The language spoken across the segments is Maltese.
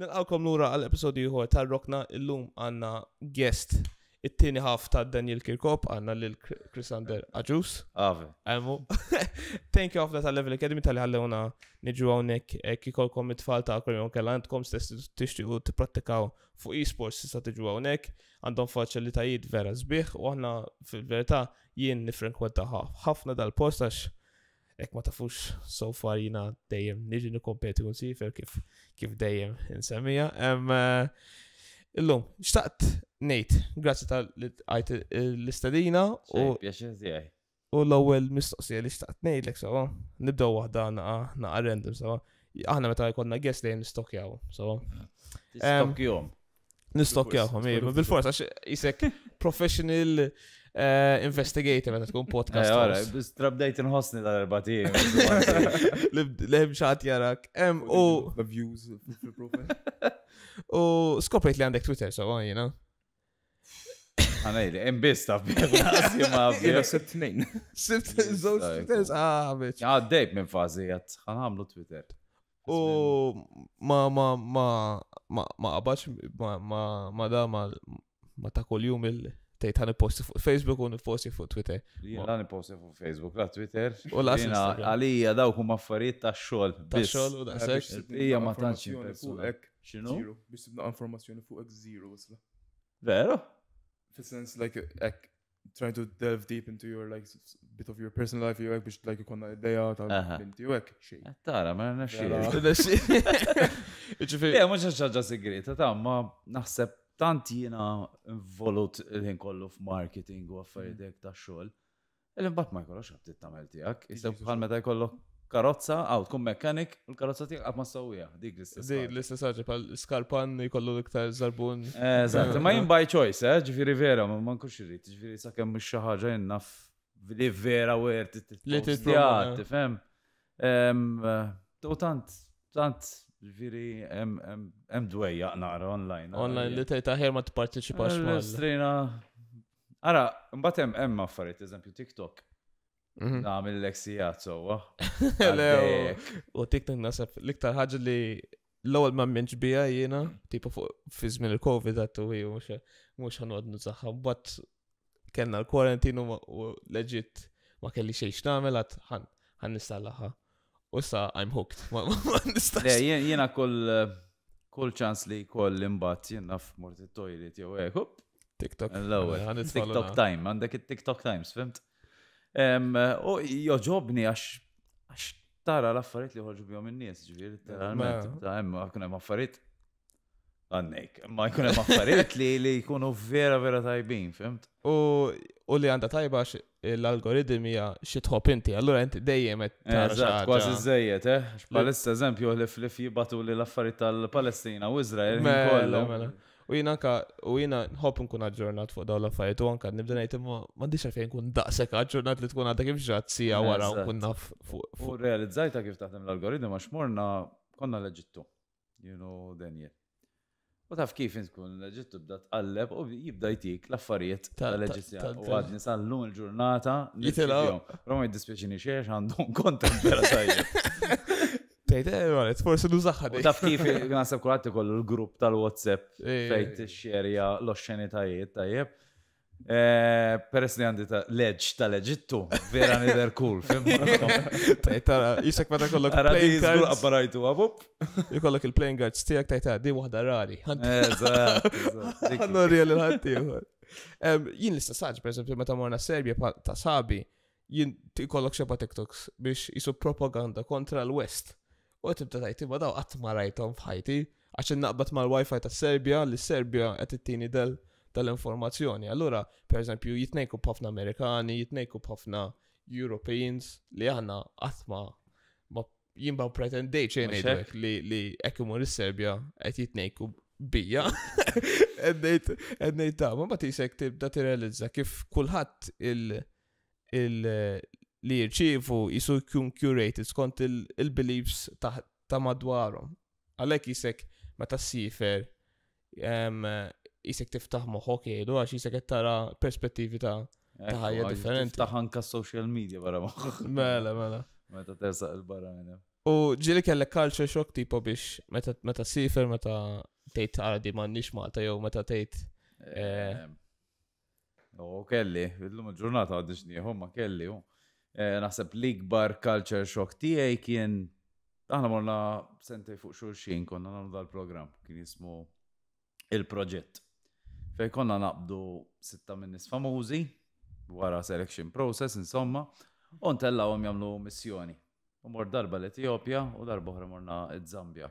Nelqawkom lura għal episodju ieħor tal-Rokna illum għandna guest it-tieni ħaf ta' Daniel Kirkop għandna lil Chrisander Aġus. Ave. Emu. Thank you għafna tal-Level Academy tal-li ħallewna nġu hawnhekk eh, kikolkom it-tfal ta' kolmi kellha għandkom stess tixtiequ tipprattikaw fuq e-sports tista' tiġu hawnhekk għandhom faċilitajiet vera sbieħ u aħna fil-verità jien nifrenkwenta ħafna dal postax Ek ma tafux so far jina dejjem niġi nikompeti un sifer kif kif dejjem insemmija. Eh, illum, xtaqt nejt, grazzi tal-għajt l-istadina u. U l-ewwel mistoqsija li xtaqt ngħidlek sewa. Nibdew waħda naqa random sewa. Aħna meta jkollna guest dejjem nistokjaw, sewa. Nistokjawhom. Nistokjawhom, iva, bil-forsa għax isek professional investigator meta tkun podcast. Ora, trabdejt hosni l-arbatijiem. Lehem xaħat jarak. U. Views U skoprejt li għandek Twitter, so għan, jina. Għanajli, imbis ta' bjena. Sibt nejn. Sibt zoċ Twitter, ah, bitch. Għaddejt minn fazi għat, għanħamlu Twitter. U ma ma ma ma ma ma, ma ma ma ma, ma ma ma, ma, ma, ma, tgħid ħan posti fuq Facebook u posti fuq Twitter. Jiena posti fuq Facebook, la Twitter. U la għalija daw huma affarijiet ta' xol. Ta' xol u sex. Ija ma tantx fuqek. X'inhu? Biex tibda informazzjoni ek zero Vero? Fissens, like ek trying to delve deep into your like bit of your personal life you biex like ikonna idea ta' binti u hekk xejn. Eh, tara, ma nafx xejn. Ġifieri. Mhux ħaġa segreta ta' ma naħseb tant jiena involut il-ħin kollu f'marketing u affarijiet mm. ta' xogħol. Il-imbat ma jkollox tit tamel tijak. Issa bħal meta jkollok karozza, għaw tkun mekanik, u l-karozza tijak għab ma sawija. Dik l-istess. Dik l-istess jkollu l-iktar zarbun. Eżat, ma jim by choice, eh, ġifiri vera, ma man kux irrit, ġifiri sa' kemm mux xaħġa jennaf li vera u għert. Li t-tjat, tifem. Ehm, eh, u tant, tant Ġviri, hemm dwejja naqra online. Online li tajta ħer ma t-parteċipax ma. Strina. Ara, mbagħad hemm hemm affarijiet, eżempju TikTok. Mhm. Nagħmel l eksijat sowa. U TikTok nasab l-iktar ħaġa li l-ewwel ma mminx biha jiena, tipo fuq fi żmien il-COVID għattu hi mhux mhux ħanqod nużaħħa, mbagħad kellna l-kwarantin u leġit ma kelli xejn x'nagħmel għad ħan nistallaħħa. U sa, I'm hooked. Le, jena kull kull ċans li koll imbat jena f'mort il-toilet jew hekk. TikTok. TikTok time, għandek il tiktok times, fimt? U joġobni għax għax tara l-affarijiet li ħorġu bjom il nies ġifieri literalment. Ta' hemm jkun hemm għannek, ma jkun hemm li li jkunu vera vera tajbin, fimt? U li għanda tajba għax l-algoritmi hija xi inti, allura inti dejjem Eżatt, kważi zzejjet, eh? Palissa eżempju l flif jibatu li l-affarijiet tal-Palestina u Iżrael mela, kollu. Mela. U jina ka, u jina nħob nkun aġġornat fuq daw l-affarijiet u anka nibda ngħid imma m'għandix fejn nkun daqshekk aġġornat li tkun għadda kif ġrat sija wara nkun naf fuq. U realizzajta kif taħdem l-algoritmi għax morna konna leġittu. You know, Daniel. U taf kif nkun ġittu bda tqalleb u jibda jtik l-affarijiet tal-leġizjan. U għadni sal-lum il-ġurnata. Jitilaw. Roma jiddispieċini xiex għandhom kontent vera tajjeb. Tejte, eh, għalet, forse nużaħħad. Taf kif nasab kulħat kollu l-grupp tal-WhatsApp eh. fejt xerja l oċċenitajiet tajjeb. Eh, peress li għandi ta' leġ ta' leġittu, vera nider cool, fim. Tajta, jisak ma ta' kollok playing cards. Għabbarajtu għabub. Jikollok il-playing cards tijak tajta, di wahda rari. Għannu rjel il-ħatti. Jien l-istasaġ, per esempio, ta' morna Serbia ta' sabi, jien kollok xeba TikToks biex jisu propaganda kontra l-West. U ta' tajti, ma daw għatmarajtom fħajti, għaxin naqbat ma' l wi fi ta' Serbia, li Serbia għetittini del tal-informazzjoni. Allura, per eżempju, jitnejku b'ħafna Amerikani, jitnejku b'ħafna Europeans li għanna għatma ma jimbaw pretendej xejn li li ekkumur is-Serbja qed jitnejku bija. Għednejt ta' ma jisek tibda t-realizza kif kullħat il- li jirċivu jisu jkun curated skont il-beliefs ta' madwarhom. Għalhekk jisek meta sifer jisek tiftaħ moħok jgħidu għax jisek tara perspettivi ta' ħajja differenti. Tiftaħ anka social media barra moħok. Mela, mela. Meta tersaq il-barra U ġili kellek culture shock tipo biex meta sifer, meta tejt għardi mannix Malta jew meta tejt. Eh, U ehm, oh, kelli, illum il-ġurnata għadix nieħu ma kelli. Eh, naħseb l-ikbar culture shock tijaj kien aħna morna sentej fuq xulxin konna nagħmlu dal-programm kien jismu il-proġett. Fej konna naqbdu sitta minnis famużi wara selection process insomma, un tella għom jamlu missjoni. U mor darba l-Etiopja u darba uħra morna id-Zambja.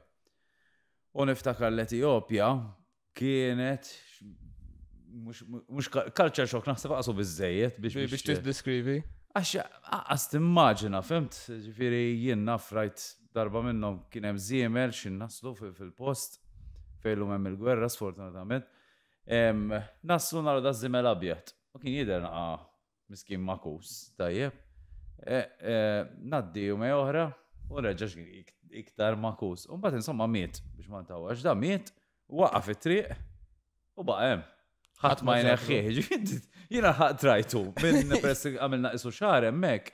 U niftakar l-Etiopja kienet mux kalċar xok naħseb għasu bizzejiet biex biex t-diskrivi. Għax għas timmaġina, fimt, ġifiri jien nafrajt darba minnom kienem ziemel xin naslu fil-post fejlu mem il-gwerra sfortunatament nassu naru da zimel abjad. U kien jider naqa miskin makus, tajjeb. E, e, naddi u me oħra, u reġġax iktar makus. U mbagħad insomma miet biex ma għax da miet, waqa fit-triq u baqem. Ħadd ma jneħħieħ, jiena ħat rajtu minn pressi għamilna isu xar hemmhekk.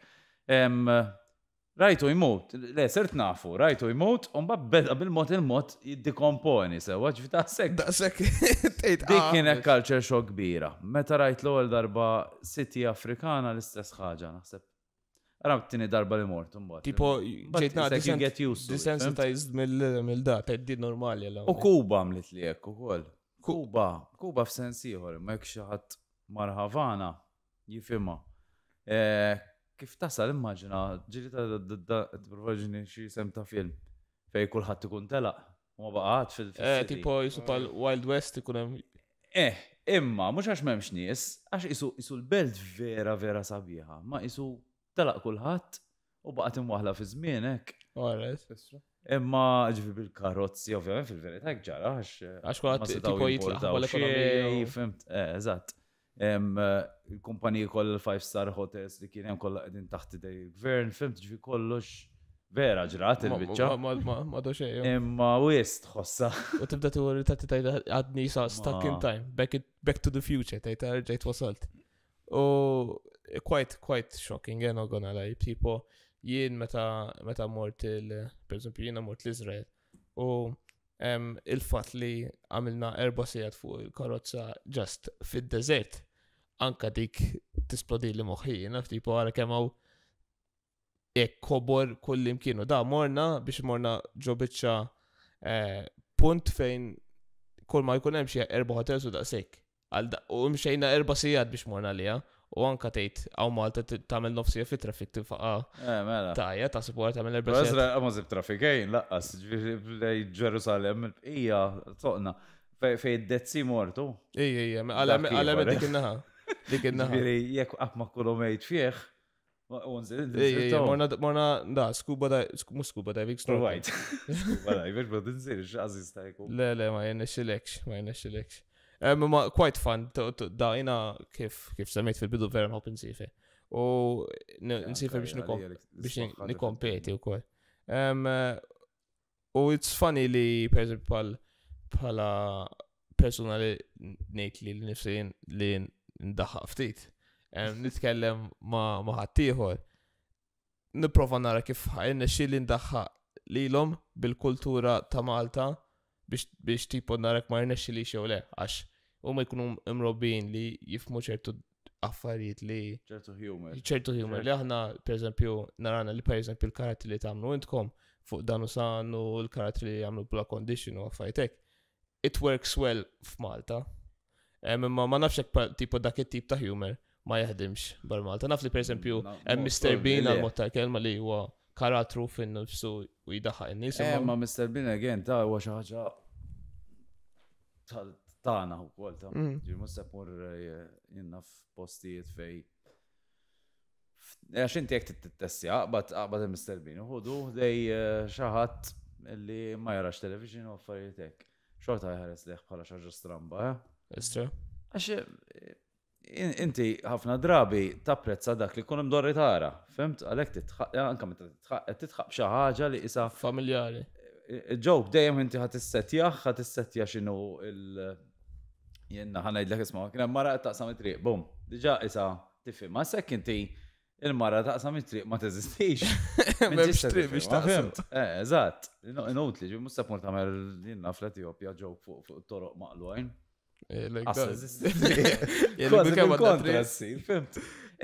Rajtu jmut, le, sert nafu, rajtu jmut, un beda bil-mot il-mot jiddikomponi, se ġvita sekk. Da sekk, tejt. Dik ah, kienet culture shock kbira. Meta rajt l-ewwel darba siti Afrikana l-istess ħaġa, naħseb. Għaram t-tini darba li mort, un-bot. Tipo, ġejtna desensitized mill-da, teddi normali. U Kuba mlit li jekk u kol. Kuba, Kuba f-sensiħor, mekxaħat marħavana, jifima. Eh, kif tasal immaġina, ġiri ta' t-provaġini xie sem ta' film fej kullħat ikun u ma baqat fil Eh, Tipo jisu pal mm. wild West ikun hemm. Eh, imma, mux għax memx nies, għax isu l-belt vera vera sabiħa, ma isu tela kullħat u baqat imwaħla fi zminek. Oh, imma ġifi bil-karozzi, ovvjament fil-verità ġara, għax. Għax kullħat tipo jitlaħ. għal-ekonomija. eh, eżatt. Eh, il-kumpaniji koll five star hotels li kien hemm kollha qegħdin taħt idej gvern fimt ġvi kollox vera ġrat il-bicċa. Ma doxej. Imma wist tħossa. U tibda tu għurri tatti tajda għadni sa stuck in time, back, it, back to the future, tajta ġejt wasalt. U quite, quite shocking, għen eh, għona laj, tipo, jien meta, meta mort il, per esempio, jien mort l-Izrael. U il-fat li għamilna erba sejat fuq il-karozza just fid-desert anka dik tisplodi li moħħina, ftipu għara kemaw kobor kull imkienu. Da, morna biex morna ġobitxa eh, punt fejn kull ma jkun hemm xi erba' hotels u daqshekk. U mxejna erba' sijad biex morna lija. U anka tgħid hawn Malta tagħmel nofsija fi traffic tifaqa. Eh, mela. Tajja ta' support tagħmel erba' sijad. Eżra ma żib traffikejn laqqas Ġerusalem hija toqna fejn id-dezzi mortu. Ija, ija, għalem dik eh. in-naħa. Dik il-naħa. jek għabma kolomejt fieħ, Morna, da, scuba da, mux da, vik snorkel. Right. Scuba da, vik bro, dinsir, xaziz ta' jkun. Le, le, ma jenna xilekx, ma jenna xilekx. Ma, quite fun, da, jina kif, kif semmejt fil-bidu vera nħob nsifi. U nsifi biex nikompeti u kol. U it's funny li, per pala persona nejt li nifsi li n'daħħa ftit. Nitkellem ma' ħaddieħor. Nipprova nara kif ħajna xil ndaħħaq lilhom bil-kultura ta' Malta biex tipo narek ma rnex li xew le, għax u ma jkunu imrobin li jifmu ċertu affarijiet li ċertu humor. ċertu humor li aħna pereżempju narana li pereżempju l-karatri li tagħmlu intkom fuq danu sanu l-karatri li jagħmlu bla condition u affarijiet It works well f'Malta. Imma eh, ma nafx tipo dak it-tip ta' humor ma jaħdimx bar-Malta. Naf li pereżempju hemm Mr. Bean għal-mod ta' kelma li huwa karatru fin nifsu u jidaħħa n-nies. Eh, imma Mr. Bean again ta' huwa xi ħaġa tagħna wkoll ta' mm. ġimu sepur eh, jinna f'postijiet fej. Għax inti jek t-tessja, għabat għabat Mr. Bean, uħudu dej xaħat li ma jarax television u affarijietek. Xorta jħares liħ bħala xaġa stramba, eh? Istra. Għax inti ħafna drabi tapprezza dak li kunem dorri tara, femt għalek titħaq, eh, anka eh, xi ħaġa li isa familjari. Ġob dejjem inti ħat issetjaħ, ħat issetjaħ x'inhu il jenna ħanajdlek isma' kien hemm mara taqsam it-triq, bum, diġà isa tifi, ma sekk inti il-mara taqsam it-triq ma teżistix. Memx triq biex taqsam. Eh, eżatt, inutli, ġi musta mur tagħmel jenna fl etiopja ġob fuq toroq maqlujn.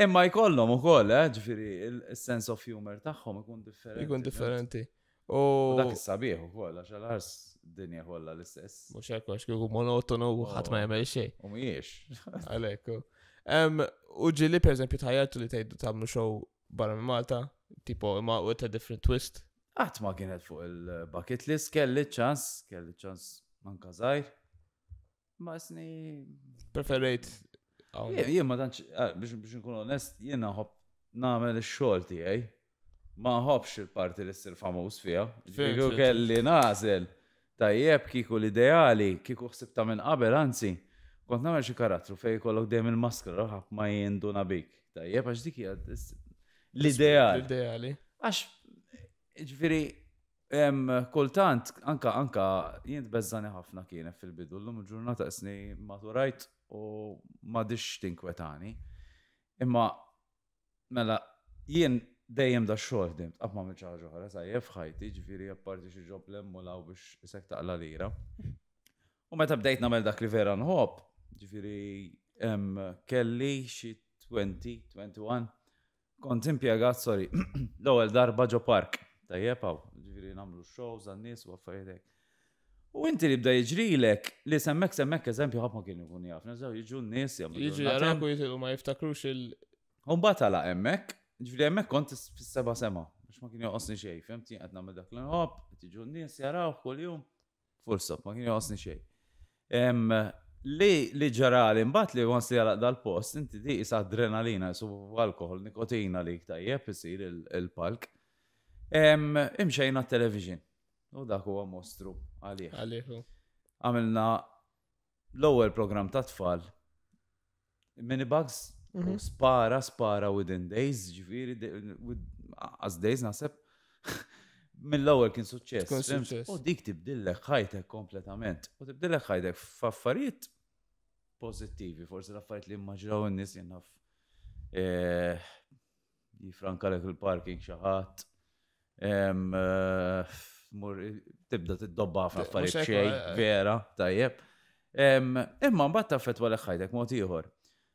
Imma jkollhom ukoll, eh, ġifieri il-sense of humor tagħhom ikun differenti. Ikun differenti. U dak is-sabiħ ukoll għax għal-ħars dinja kollha l-istess. Mhux hekk għax kieku monotonu u ħadd ma jagħmel xejn. U mhijiex. Għalhekk. U ġili pereżempju tħajjatu li tgħidu tagħmlu show barra minn Malta, tipo imma u ta' different twist. Qatt ma kienet fuq il-bucket list, kelli ċans, kelli ċans man kazajr. Masni. Preferate. Preferejt. Jien ma tantx, eh, biex nkun onest, jien naħob namel ix-xogħol Ma ħobx il-parti li s-sir famuż fiha. Kiku kelli nazel. tajjeb kiku l-ideali, kiku ħsibta minn qabel, anzi, kont nagħmel xi karattru fejn jkollok dejjem il-maskra raħab ma jenduna bik. Tajjeb għax dik hija l-ideali. L-ideali. Għax ġifieri Kultant, anka, anka, jien bezzani ħafna kienet fil-bidu, l-lum ġurnata isni maturajt u ma dix tinkwetani. Imma, mela, jien dejjem da xogħol dimt, qabma minn ċaġa oħra, jef ħajti, ġifieri apparti xi ġob lemmulaw biex isek taqla lira. U meta bdejt nagħmel dak li vera nħob, ġifieri kelli xi 20, 21, kont impjegat, sorry, l-ewwel darba ġo park tajjeb għaw, ġviri namlu shows għan-nies u għaffariet U inti li bda jġrilek li semmek semmek eżempju ħabma kien ikun jaf, nażaw jġu n-nies jgħamlu. Jġu jgħaraku jitilu ma jiftakrux il- Un batala emmek, ġviri emmek kont fis-seba sema, biex ma kien joqosni xej, femti għadna me dak l-hop, jġu n-nies jaraw kol-jum, full ma kien joqosni xej. Li li ġarali, mbat li għans li għalaq dal-post, inti di adrenalina, su alkohol, nikotina li ktajjeb, jisir il-palk. il palk Imxajna t-television. U dak huwa mostru għalih. Għalih. Għamilna l-ewwel program ta' tfal. mini bugs mhm. spara spara within days, ġifieri as days naħseb mill-ewwel kien suċċess. U dik tibdillek ħajtek kompletament. U tibdillek ħajtek f'affarijiet pozittivi, forsi l-affarijiet li immaġraw in-nies jenaf eh, jifrankalek il-parking xi ħadd Eh, tibda tiddobba ħafna eh, affarijiet x'ej eh, vera, tajjeb. Imma mbagħad taffet għal ħajdek mod ieħor.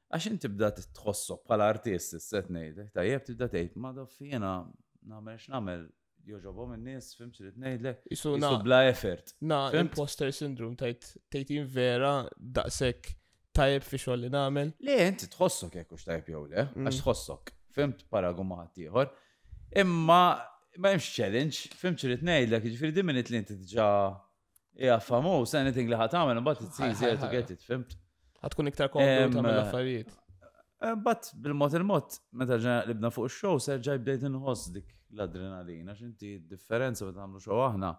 Għax inti tibda titħossok bħala artist set ngħidlek, tajjeb tibda tgħid ma dof namel nagħmel x'nagħmel joġobhom in-nies fim xrid ngħidlek. Isu bla effort. Na, imposter syndrome tajt in vera daqshekk tajjeb fi xogħol li nagħmel. Le, inti tħossok jekk hux jowle, għax t mm. għax tħossok. t paragumat ieħor. Imma ma jemx challenge, fimx li t-nejdlek, ġifiri di li inti ġa hija famus, anything li ħatamel, mbagħad it's easier to get it, fimt? Ħatkun iktar komplu tagħmel eh, affarijiet. Eh, Bat bil-mod il-mod, meta ġa libna fuq ix-show, serġa' bdejt inħoss dik l-adrenalina, x'inti differenza meta nagħmlu show aħna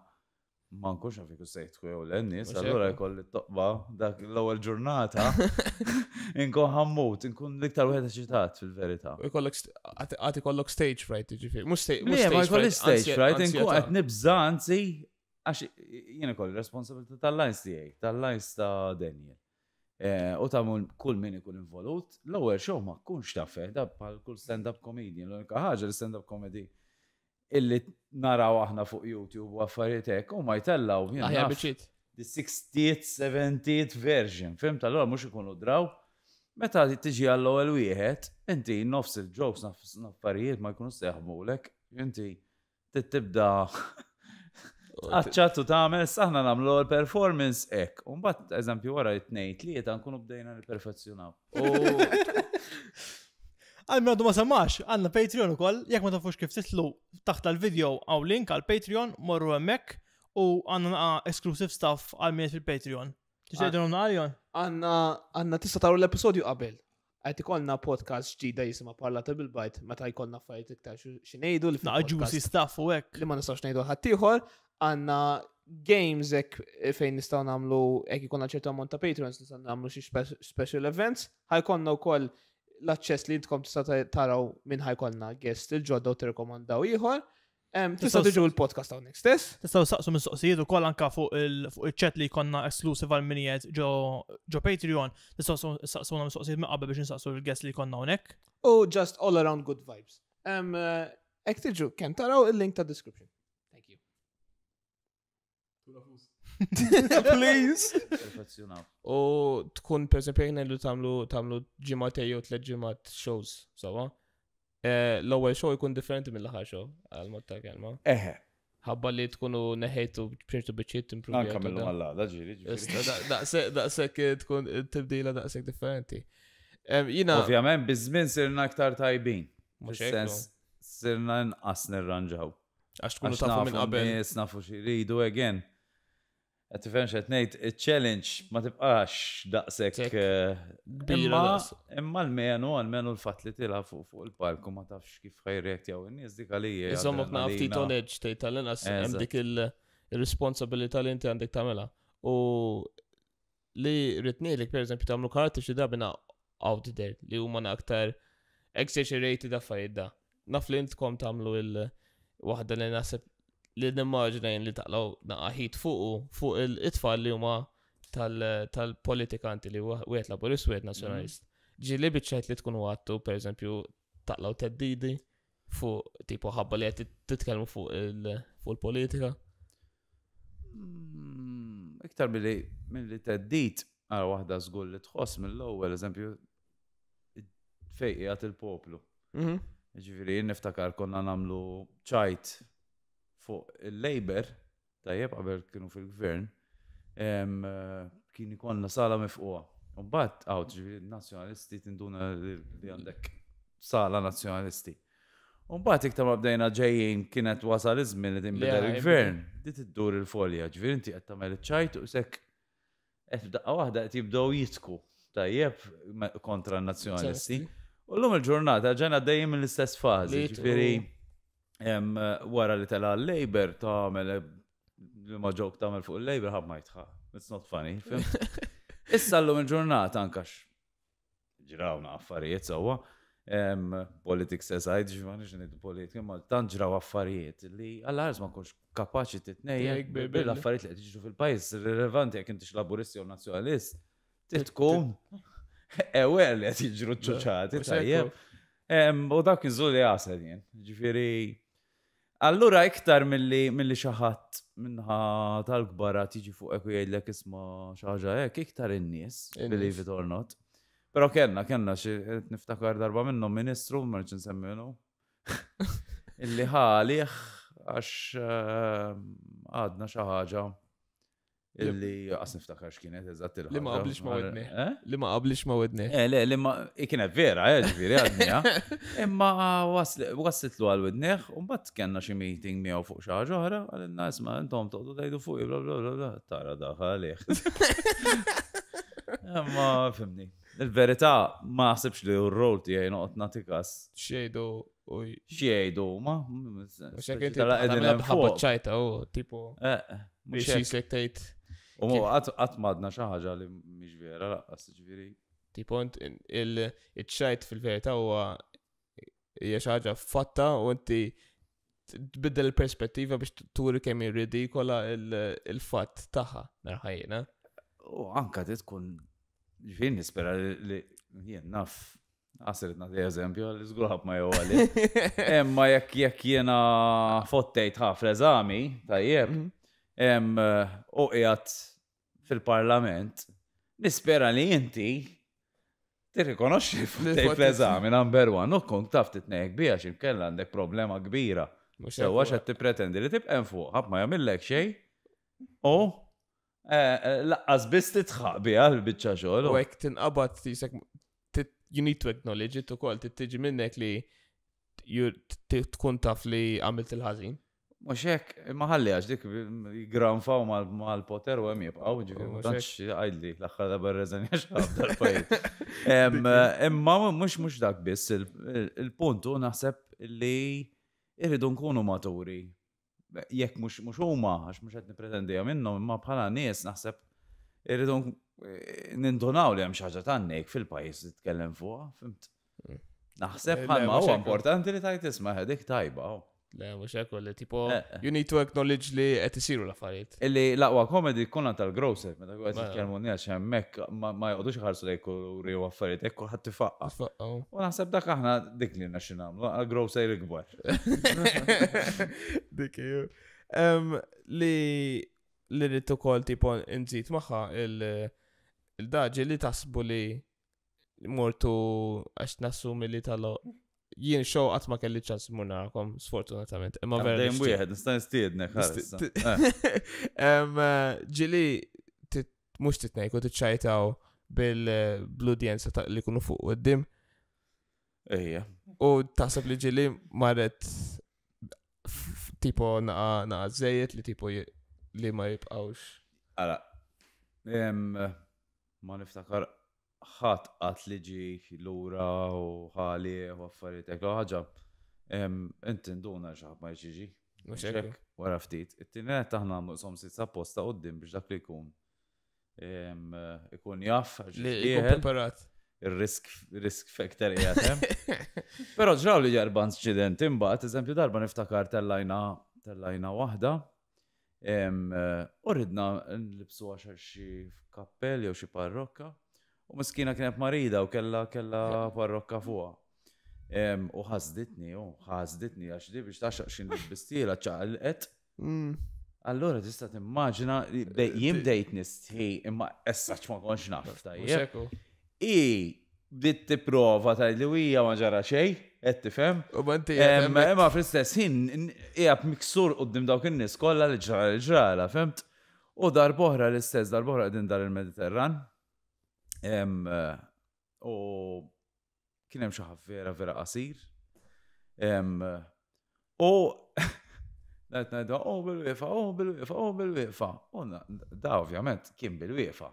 ma nkunx naf jekk sejtku l-nies, allura jkoll t-toqba dak l-ewwel ġurnata inkun ħammut, inkun liktar iktar wieħed eċitat fil-verità. U jkollok stage fright jiġifieri. Mhux stage fright. Ma jkolli stage fright, inkun qed nibżanzi anzi għax jiena kolli responsabilità tal-lines tiegħi, tal-lines ta' Daniel. Eh, u ta' kull min ikun involut, l-ewwel xogħol ma kunx tafeh, da bħal kull stand-up comedian, l-unika ħaġa l-stand-up comedy illi naraw aħna fuq YouTube u affarijiet hekk u ma jtellaw. Aħja biċċiet. The 60th, 70th version. Fim tal-għor mux ikunu draw. Meta tiġi għall-ewwel wieħed, inti nofs il-jokes affarijiet ma jkunu seħmulek, inti tibda Għacċattu tamel, saħna namlu l-performance ek. bat eżempju, wara it li tlieta nkunu bdejna niperfezzjonaw. Oh. Għalmi għadu ma semmax, għanna Patreon u koll, jek ma tafux kif titlu taħt l-video għaw link għal Patreon, morru għemmek u għanna exclusive stuff għal minn fil-Patreon. Tixtiedu għanna għaljon? Għanna, għanna tista taru l-episodju qabel. Għajti ikolna podcast ġdida jisima parla ta' bil-bajt, meta jkolna fajt iktar xinejdu li Na' ġusi staff u għek. Li ma nistaw xinejdu ħattijħor, għanna games ek eh, fejn nistaw namlu, ek ikonna ċertu ammont ta' Patreons, nistaw namlu xie special events, ħajkonna u koll l-aċċess li jintkom tista' taraw minn ħajkolna guest il-ġodda u t-rekomandaw ieħor. Tista' tiġu l-podcast hawnhekk stess. Tistgħu saqsu u ukoll anka fuq il ċet li jkollna exclusive għal minijiet ġo Patreon. tista' saqsuna mistoqsijiet minn qabel biex insaqsu l-guest li jkollna hawnhekk. U just all around good vibes. Eh, Ek tiġu kem taraw il-link ta' description. Thank you. Please. U tkun per esempio jgħin li tamlu tamlu ġimatej u tlet ġimat shows, sawa? E, l-ewwel show jkun differenti mill-aħħar show għal-mod ta' kelma. Eħe. Ħabba li tkunu neħejtu printu biċċiet timpruvi. Anka mill għalla, da ġiri. tkun tibdila daqsek differenti. E, jina. Ovvjament, bizmin sirna aktar tajbin. Mux sirna nqas nirranġaw. Għax tkunu tafu minn qabel. Nafu xiridu, again għet tifhem xed ngħid, challenge ma tibqax daqshekk eh, kbira. Imma l-menu għal-menu l-fatt li tilha fuq fuq il-palku ma tafx kif ħajreaktjaw in-nies dik għalija. Iżommok naf tit on edge tgħid tal-inqas hemm dik il-responsabilità li n-ti għandik tamela. U li per pereżempju tagħmlu karti xi dabina out there li huma aktar exaggerated affarijiet da. Naf li intkom tagħmlu il- wahda li naħseb li n-immaġnajn li taqlaw naqaħit fuqu fuq il-itfall li huma tal-politikanti li wieħed laburist u nazjonalist. nazzjonalist. Mhm. Ġili biċċet li tkun għattu, per eżempju, taqlaw teddidi fuq tipu ħabba li qed titkellmu fuq il-politika. Mm, iktar billi mill-li teddid għal waħda żgur li tħoss mill-ewwel eżempju fejqijat il-poplu. Mhm. Ġifiri, niftakar konna nagħmlu ċajt fuq il-Labor, tajjeb qabel kienu fil-gvern, kien ikonna sala mifquwa. U bat għawt ġivir nazjonalisti tinduna li għandek sala nazjonalisti. U bat iktar ma bdejna ġejjin kienet wasal li tinbidel il-gvern. Dit id-dur il-folja, ġivir inti qed tagħmel iċ-ċajt u sekk qed bdaqqa waħda qed jibdew jitku tajjeb kontra n-nazjonalisti. U l-lum il-ġurnata ġena dejjem l-istess fażi, ġifieri wara li tela l-Labor tagħmel ma ġok tagħmel fuq il-Labor għab ma jitħa. It's not funny. Issa llum il-ġurnata ankax ġirawna affarijiet sewwa. Politics aside, ġivani ġenit politika, ma tan ġraw affarijiet li għall ma' kux kapaxi kapaċi tnejja l affarijiet li tiġu fil-pajis, rilevanti jek intix laburisti u nazjonalist, t-tkun. ewel li għet jġru ċuċati, tajjeb. U dak nżul li għasad jien, ġifiri Allura iktar mill-li mill xaħat minnħa tal gbara tiġi fuq eku jgħidlek isma xaħġa ek, iktar in-nies, believe it or not. Pero kellna, kellna xie niftakar darba minnhom ministru, marċin semminu. Illi ħalih għax ehm, għadna xi ħaġa Illi għas niftakar x'kienet eżatt il eh? Li ma qablix ma wedni. Li ma qablix ma wedni. Le, li ma kienet vera, eh, ġviri għadni. Imma waslet lu għal wedneħ, un bat kena xi meeting miegħu fuq xi ħaġa oħra, għalinna isma' intom toqgħdu tgħidu fuq bla bla bla bla, tara daħal Imma fimni. Il-verità ma naħsibx li r-rol tiegħi noqgħod nagħtikas. Xejdu xiejdu, ma? Xekri tala edin l-ħabba mela ċajta, u tipo. Biex jisek tajt. U għatmadna xaħġa li miex vera, laqqas ġviri. Tipont, il-ċajt fil-verita u hija xaħġa fatta u inti tbiddel il-perspettiva biex turi kemm irridikola il-fatt taħħa narħajjina. U anka ti tkun ġvien nispera li jien naf Għasir nati eżempju, l-izgulħab ma jowali. Emma jekk jekk jena fottejt ħafra eżami, tajjeb, mhm hemm eh, qiegħed fil-parlament, nispera li inti tirrikonoxxi fuq l-eżami number one, u kont taf titnejk xim x'imkella għandek problema kbira. Sewa għax qed tippretendi li tibqen fuq, ħab ma jagħmilek xejn. u eh, eh, laqqas biss titħaq biha l biċċa xogħol. U hekk tinqabad tisek you need to acknowledge it ukoll tittiġi minnek li tkun taf li għamilt il-ħażin. Mux hekk, maħalli għax dik granfaw mal-poter u għem jibqaw, ġifi, għajdli, l-axħar da barreżan jaxħab dal-pajt. Imma mux mux dak biss, il-puntu naħseb li irridu nkunu maturi. Jekk mux mux huma, għax mux għet għam minnom, imma bħala nies naħseb irridu nindunaw li għam xaġa tannik fil-pajis li tkellem fuqa, fimt. Mm. Naħseb eh, ma huwa importanti li tajtis maħedik tajba. Le, mux ekku, li tipo, eh, eh. you need to acknowledge li għet isiru l-affarijiet. Illi laqwa komedi kuna tal-grosser, meta għet jitkelmu n-nija mek, ma jgħodux ħarsu li kuluri u affarijiet, ekko ħat tifaqqa. U naħseb dak aħna dik li naxinam, grosser il-gbar. Dik ju. Li li li tukol tipo nżid maħħa il-daġi li tasbu li mortu għax nassumi li tal-o jien xo għatma kelli ċans muna għakom, sfortunatament. Imma vera. Dejjem nistan nista' nistiedne eh, Ġili mux titnejku t-ċajtaw bil-bludjenza eh, li kunu fuq qoddim. Ejja. U tasab li ġili marret tipo naqa żejjed li tipo li ma jibqawx. Għala, eh, ma niftakar ħat għat li ġi l-ura u ħali u għaffariet ek ħagġa. Inti nduna xaħat ma ġiġi. Wara ftit. It-tinet taħna muqsom sit sapposta għoddim biex dak li jkun. Ikun jaff. Preparat. Il-risk, risk factor jgħatem. Pero ġraw li ġarba incident imbat, eżempju darba niftakar tellajna tellajna wahda. U ridna nlibsu għaxar xie kappell jew xie parrokka. U miskina kienet marida u kella kella parrokka fuqa. U ħazditni, u ħazditni, għax di biex taxaq xin bistila ċaqalqet. Mm. Allora tista timmaġina eh, jim dejt nistħi imma essaċ ma konx nafta. I bdiet tipprova ta' li wija ma ġara xejn, qed tifhem. U banti. Imma fl-istess ħin qiegħed miksur d-dim dawk in-nies kollha li ġrala l ġrala, femt? U darboħra l-istess darboħra qegħdin dar il-Mediterran, U eh, kien hemm xi vera vera qasir. Eh, u Għet najdu, oh bil-wifa, oh bil-wifa, oh bil-wifa. u da ovvjament kien bil-wifa.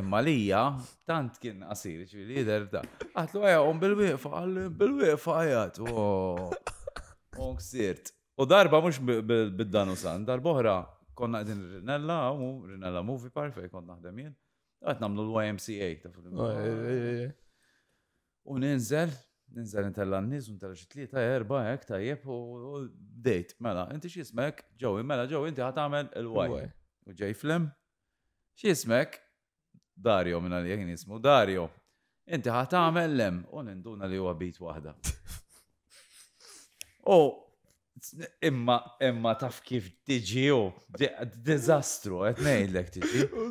Imma lija, tant kien qasir, ċvili lider da. Għatlu għaja, un bil-wifa, għallu bil-wifa għajat. U ksirt. U darba mux bil-danu san, uħra konna għedin Rinella, u Rinella Movie parfej konna għedin għat namlu l-YMCA. Oh, u ninżel, ninżel intella n-nis, intella xitlieta, erba, ek, tajjeb, u dejt, mela, inti xismek, ġowi, mela, ġowi, inti għat għamel l-Y. U ġej flim, xismek, Dario minna li jgħin jismu, Dario, inti ħat għamel lem, u ninduna li huwa bit wahda. U imma, imma taf kif tiġi u, dizastru, għetnejlek tiġi. U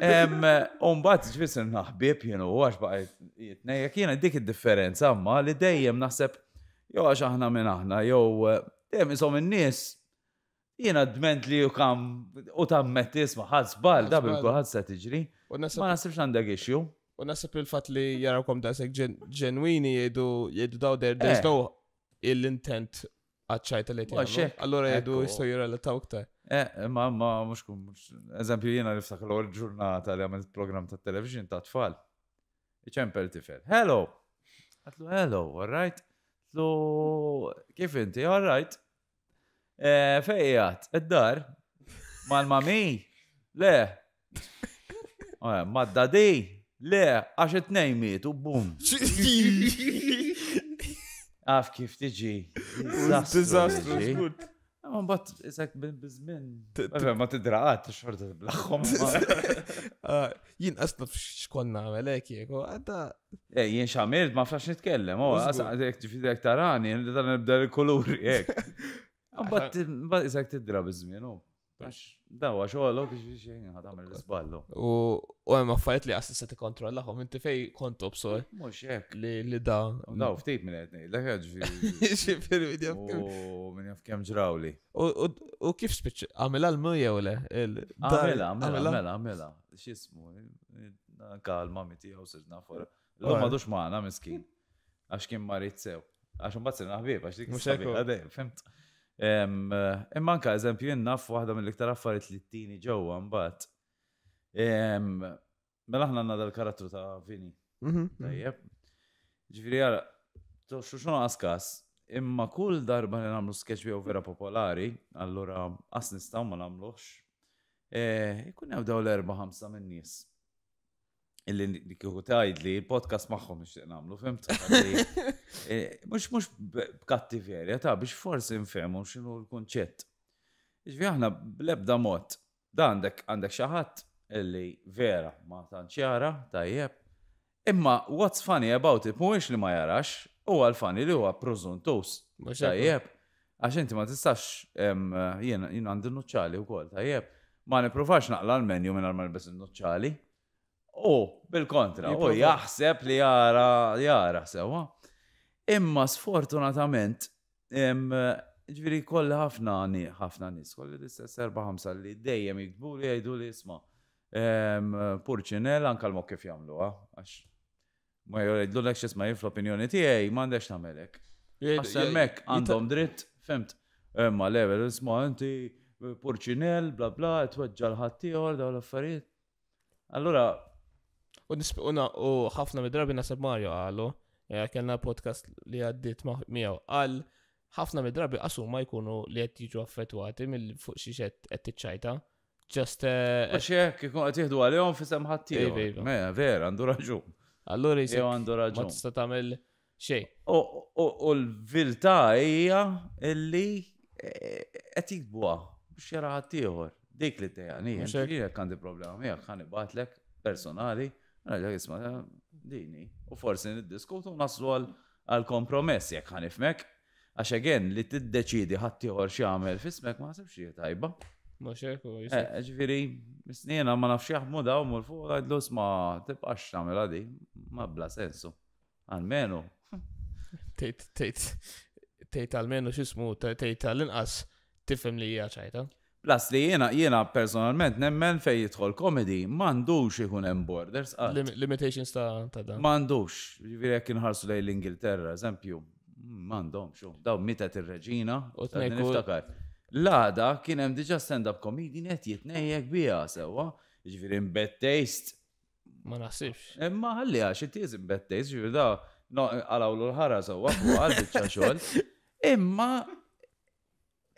Umbat ġvisin naħbib jenu għax baqajt jek jena dik id-differenza ma li dejjem naħseb jo għax aħna minn aħna jew dejjem isom in-nies jiena dment li u kam u tammet isma ħadżbal da bil ħadsa tiġri. Ma nasibx għandek issue. U naħseb il-fat li jarawkom sek ġenwini jgħidu jedu daw there there's eh. no ill-intent għadċajt li jgħidu. Allora jgħidu jistaw jirrelataw ktar. Eh, eh, ma ma mux kum, eżempju jena niftaħ l-għor ġurnata li għamilt program ta' television ta' tfal. Iċempel tifel. Hello! Għatlu, hello, alright! right? Għatlu, kif inti, alright? right? Eh, Fejjat, id-dar, mal-mami, le, mad-dadi, le, għax it nejmiet u bum. Għaf kif tiġi. Disastru, Mbatt, oh, isak bizmin. Ma t draħat xorta blaħħom. Ah, jien asna f-xkonna għamelek, jek, għadda. Eh, jien xamil, ma f flax nitkellem, oh, u għasak ġifidek tarani, għadda nibda l-kolur, jek. Mbatt, ah, isak t-draq bizmin, u. Oh. Dawa, xoħlok, xiex ħadam l-izballu. U għem affarijiet li għassi se kontrollaħom, inti fej kontu b'sor. Mux jek. Li da. Daw, ftit minn għedni, l-ħagġi. Xifir video. U minn jaf kem ġrawli. U kif spiċ, għamela l-mujja u le? Għamela, għamela, għamela. Xismu, kalma miti għaw sirna fuq. L-għom għadux maħna miskin. Għax kien marit sew. Għax mbazzir naħbib, għax dik. Mux jek. Għadem, fimt. Eh, imma anka eżempju jennaf waħda mill-iktar affarijiet li t-tini ġewwa mbagħad. Mela ħna għandna dal-karattru ta' Vini. Mhm. Tajjeb. Ġifieri għara, xun għaskas, imma kull darba li nagħmlu sketch jew vera popolari, allura qas nistgħu ma nagħmluhx. Eh, ikun hemm daw l-erba' ħamsa min-nies illi kieku tajd li podcast maħħom nixtieq nagħmlu, fimt? Eh, mhux mhux b'kattiverja ta' biex forsi nfehmu x'inhu l-kunċett. Iġvi aħna bl-ebda mod, da għandek għandek xi ħadd illi vera ma tantx jara tajjeb. Imma what's funny about it mhuwiex li ma jarax, huwa l-funny li huwa prożuntus. Tajjeb. Għax inti ma tistax eh, jien għandi nuċċali wkoll, tajjeb. Ma nippruvax naqla l-menju minn għal nibes nuċċali U bil-kontra, u jaħseb li jara, jara sewa. Imma sfortunatament, ġviri kolli ħafna ħafna nis, kolli l ħamsa li dejjem jikbu li jgħidu li jisma. Purċinella, anka l-mok kif għax. Ma jgħidu l ekx xisma jifl opinjoni għaj, mandex tamelek. Għasemmek għandhom dritt, femt. Imma level, jisma inti purċinel, bla bla, t-wagġa l-ħattijor, daw l-affarijiet. Allora, U ħafna mid-drabi nasib Mario għalu, kellna podcast li għaddit miegħu għal ħafna mid-drabi ma jkunu li qed jiġu affettwati mill fuq xi qed tiċċajta. Just. Eh, eh. Xek, kikun qed jieħdu għalihom fi semħat iva, iva. mela, Vera, għandu raġun. Allura jisir. għandu raġun. Ma tista' tagħmel xejn. U l-viltà hija illi eh, qed jikbuha biex jara ħaddieħor. Dik li dejja, jien għandi problema miegħek ħani batlek personali Għalli jisma, eh, dini. U forsi niddiskutu naslu għal kompromess jek ifmek. Għax għen li t-deċidi għor xiamel fismek ma għasib xie tajba. Ma xeku, eh, ġviri, misnina ma nafx jaħmu daw mur fuq għadlu sma tibqax namel għadi, ma bla sensu. Għalmenu. Tejt, tejt, tejt għalmenu xismu, tejt għal-inqas tifem li hija ċajta. Plus li jena, jena personalment nemmen fej jidħol komedi, mandux ikun hemm borders. Lim limitations ta', ta dan. Mandux, jivir jiġifieri jek inħarsu lej l-Ingilterra, eżempju, mandom, xo, daw mitet ir-reġina, u niftakar. L-għada kien hemm diġa stand-up comedy net jitnejjek biha sewwa, jiġifieri bad taste. Ma nasibx. Imma ħalli għax it-tiż bad taste, ġifieri da, no, għalaw l-ħara sewwa, għal biċċa xogħol. Imma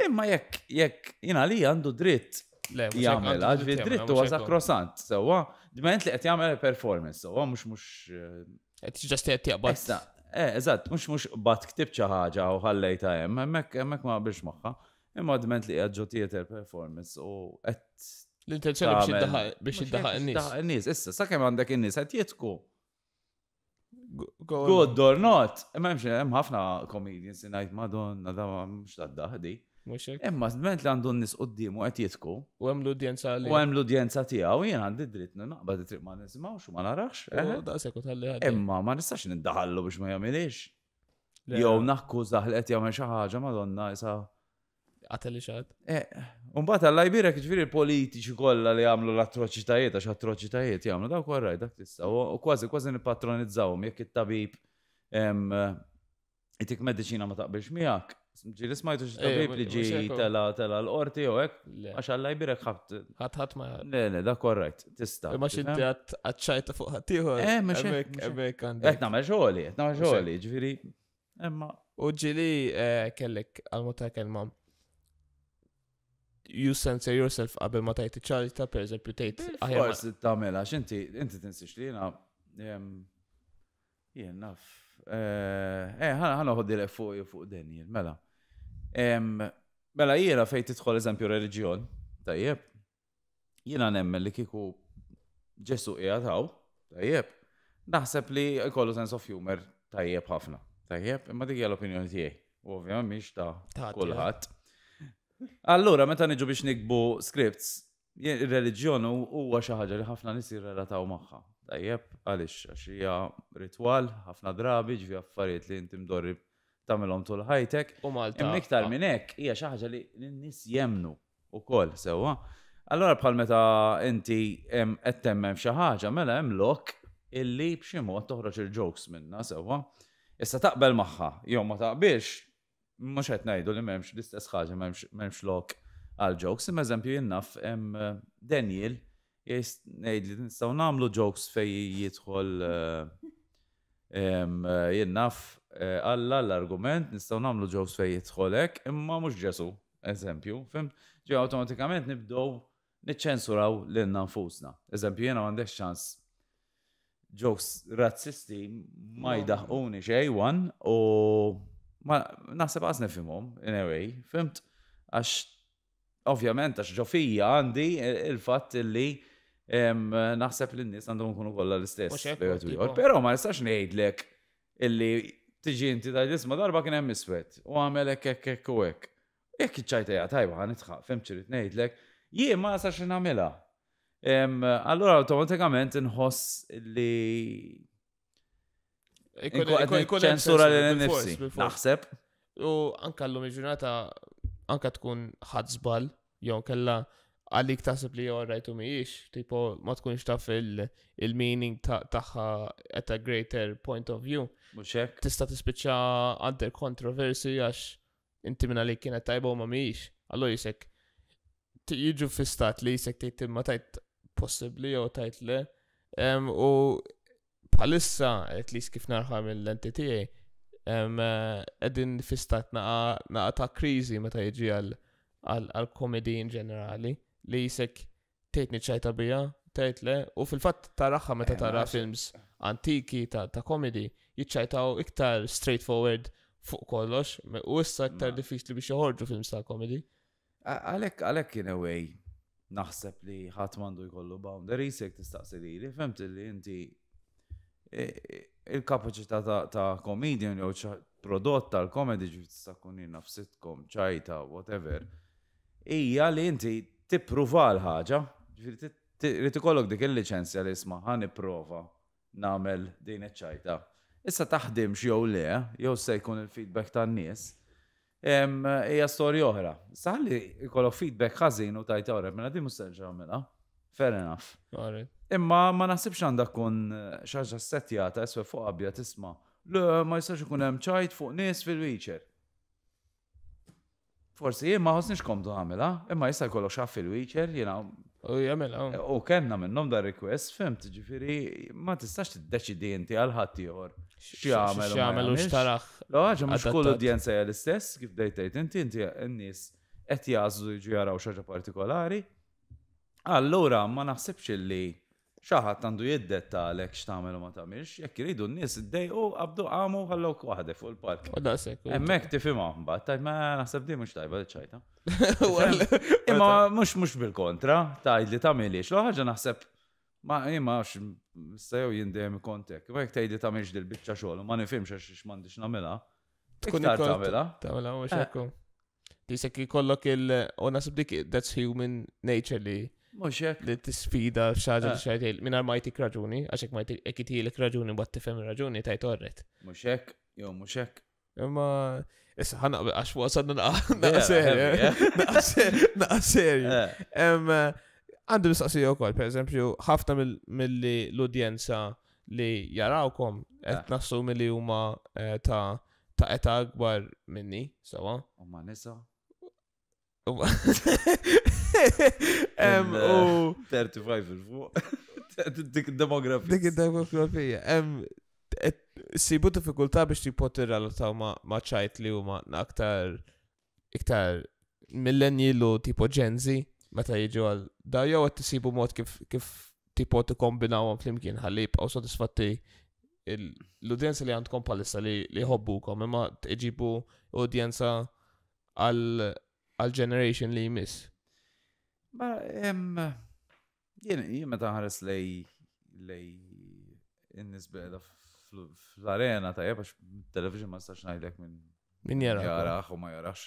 Imma jekk, jekk, jina li għandu dritt jagħmel għadvi dritt huwa sakrosant, sewwa, sewa, dment li qed jagħmel performance, sewa, mhux mhux eh, qed ġasti għet jgħabat. Eh, eżat, mhux mux bat xi ħaġa u ħallejta hemm, hemmhekk hemmhekk ma qabilx magħha. imma dment li ġo theater performance u qed L-intenzjoni biex id-daħa n-nis. N-nis, issa, sa' kem għandek n-nis, għet jitku. Good or not. Imma hemm ħafna comedians li ngħid Madonna da mhux tad-daħdi. Imma s li għandu n-nis d-dimu għet jitku. U għem l-udjenza li. U għem l-udjenza tijaw, jien għandi dritt naqba di triq ma nisimaw u ma narax. Imma ma nistax nindaħallu biex ma jamilix. Jow nakkużaħ li għet jamil xaħġa madonna jisa. Għatelli xaħat. E, Umbat għalla jbirek ġviri politiċi kolla li għamlu l-atroċitajiet, għax atroċitajiet jgħamlu daw korraj, dak tista. U kważi, kważi n-patronizzawum, jek it tabib eh, itik medicina ma taqbilx miegħek Ġiri smajtu xtabib li ġi tela tela l-orti u għek, għax għallaj birek ħabt. ħat ħat ma. Ne, ne, da korrekt, tista. Ma xinti għat għatċajta fuq ħattijħor. Eh, ma xinti. Ebbek eh, għandek. Għetna ma ġoli, għetna ma ġoli, ġviri. Emma. U ġili eh, kellek għal-muta kelma. You censor yourself għabel ma tajti ċajta, per eżempju, tajt. Eh, forsi tamela, xinti, inti t tinsix li jena. Jena, naf. Eh, eh, ħana ħoddilek fuq fuq Daniel, mela. Mela jiena fejn tidħol eżempju reliġjon, tajjeb. Jiena nemmen li kieku ġesu qiegħed taw, tajjeb. Naħseb li jkollu sens of humor tajjeb ħafna, tajjeb, imma dik hija l-opinjoni tiegħi. Ovvjament mhix ta' kulħadd. Allura meta niġu biex nikbu scripts, il-reliġjon huwa xi ħaġa li ħafna nies jirrelataw magħha. Tajjeb, għaliex għax hija ritwal ħafna drabi ġvi affarijiet li inti mdorri tagħmelhom tul ħajtek. U iktar minn hekk hija xi ħaġa li n-nies jemnu wkoll sewwa. Allora bħal meta inti qed temmem xi ħaġa mela hemm lok illi b'xi mod toħroġ il-jokes minnha sewwa. Issa taqbel magħha, jew ma taqbilx, mhux qed ngħidu li m'hemmx l-istess ħaġa m'hemmx lok għal jokes. Imma eżempju jinnaf Daniel jgħid li nistgħu nagħmlu jokes fej jidħol eh, eh, jinnaf eh, għalla l-argument nistgħu nagħmlu jokes fej jidħolek imma mhux ġesu eżempju, fim, ġi automatikament nibdow niċċensuraw l-inna nfusna. Eżempju, jena għandek ċans jokes razzisti ma xej xejwan u ma naħseb għas nifimum, in a way, fimt, għax Ovvjament, għax ġofija għandi il-fatt li naħseb li n-nis għandhom kunu kolla l-istess. Pero ma nistax ngħidlek illi tiġi inti ta' isma darba kien hemm iswed u għamel hekk hekk hekk u hekk. Jekk iċċajtejja tajba għan itħa, femċirit ngħidlek, jie ma nistax nagħmilha. Allura automatikament inħoss li ċensura l-nifsi. Naħseb. U anka l-lum ġurnata anka tkun ħadżbal, jew kella għalik tasib li għorra jtu miħiex, tipo ma tkunx taf il-meaning taħħa at a greater point of view. Muxek. Tista tispiċa under controversy għax inti minna li kienet tajba u ma miħiex. Allo jisek, jiġu fistat li jisek tejt ma tajt possibli jow tajt le. U palissa, at least kif narħam l-entitijaj, għedin eh, fistat naqa ta' krizi meta jġi għal-komedi in ġenerali li jisek tejtni ċajta bija, tejtle, u fil-fat taraħħa meta eh, tara films antiki ta' komedi jitċajtaw iktar straightforward fuq kollox, u issa iktar diffiċli biex joħorġu films ta' komedi. Għalek, għalek in a way, naħseb li ħatmandu jkollu boundaries jek tistaqsi li, li femti li inti il-kapacità ta' comedian jew prodott tal-komedi ġi tista' kun ċajta, whatever, hija li inti tippruva l-ħaġa, ġifieri ikollok dik il-liċenzja li isma' ħa nipprova nagħmel din iċ-ċajta. Issa taħdimx jew le, jew se jkun il-feedback tan-nies. Hija storja oħra. Saħli ikollok feedback ħażin u tajta oħra mela di mhux se Fair enough. Imma ma naħsibx għandha kun eh, xaġa settjata eswe fuq għabja tisma. Le, ma jistax ikun hemm ċajt fuq nies fil-wheelchair. Forsi jien ma ħosniex komdu għamela, imma jista' jkollok xaf fil wiċer jiena. U jamela. U kellna minnhom dar request, fimt, ġifiri, ma tistax tiddeċidi inti għal ħadd ieħor. X'jagħmel x'jagħmel u x'taraħ. Ħaġa mhux kull udjenza hija l-istess kif dejtejt inti inti n-nies qed jażlu jiġu jaraw xaġa partikolari. Allura ma naħsibx li xaħat għandu jiddetta għalek xtamel u ma mirx, jekk jridu n-nis id u għabdu għamu għallok waħde fuq il-park. U da sekk. Emmek tifi maħmba, tajt ma naħseb di mux tajba ċajta. Imma mux mux bil-kontra, tajt li ta' mirx, ħagġa naħseb ma imma x sew jindem kontek, ma jek tajt li tamilx dil-bicċa xol, ma nifimx xax x-mandiċ namela. Tkun tamela. Tamela, mux ekku. Eh. Disek jikollok il-, u nasib dik, that's human nature li. Mux Li t-sfida ah. xaġa li xajtil, minna ma jtik raġuni, għaxek ma jtik jtilek raġuni, bat tifem raġuni, tajt orret. Mux jek, jo, mux jek. Imma, issa ħana għax wasadna naqa serju. Naqa serju. Eh. Għandu mistaqsija u koll, per eżempju, ħafna mill-li l-udjenza li jarawkom, et eh. nassu mill-li huma eh, ta' ta' eta' akbar minni, sawa. Umma nisa. 35 il-fuq. Dik demografija. Dik demografija. Sibu diffikultà biex ti tipoti relataw ma ċajt li huma aktar iktar millennial tipo Gen Z meta jiġu għal da jew qed tisibu mod kif kif tipo tikkombinawhom flimkien ħalib għaw sodisfatti l-udjenza li għandkom palissa li li jħobbukom imma iġibu udjenza għal generation li jmiss. Ma, jem, meta ħares lej, lej, n fl-arena ta' jebax, television ma' stax najdek minn. Minn jara. Jarax u ma' jarax.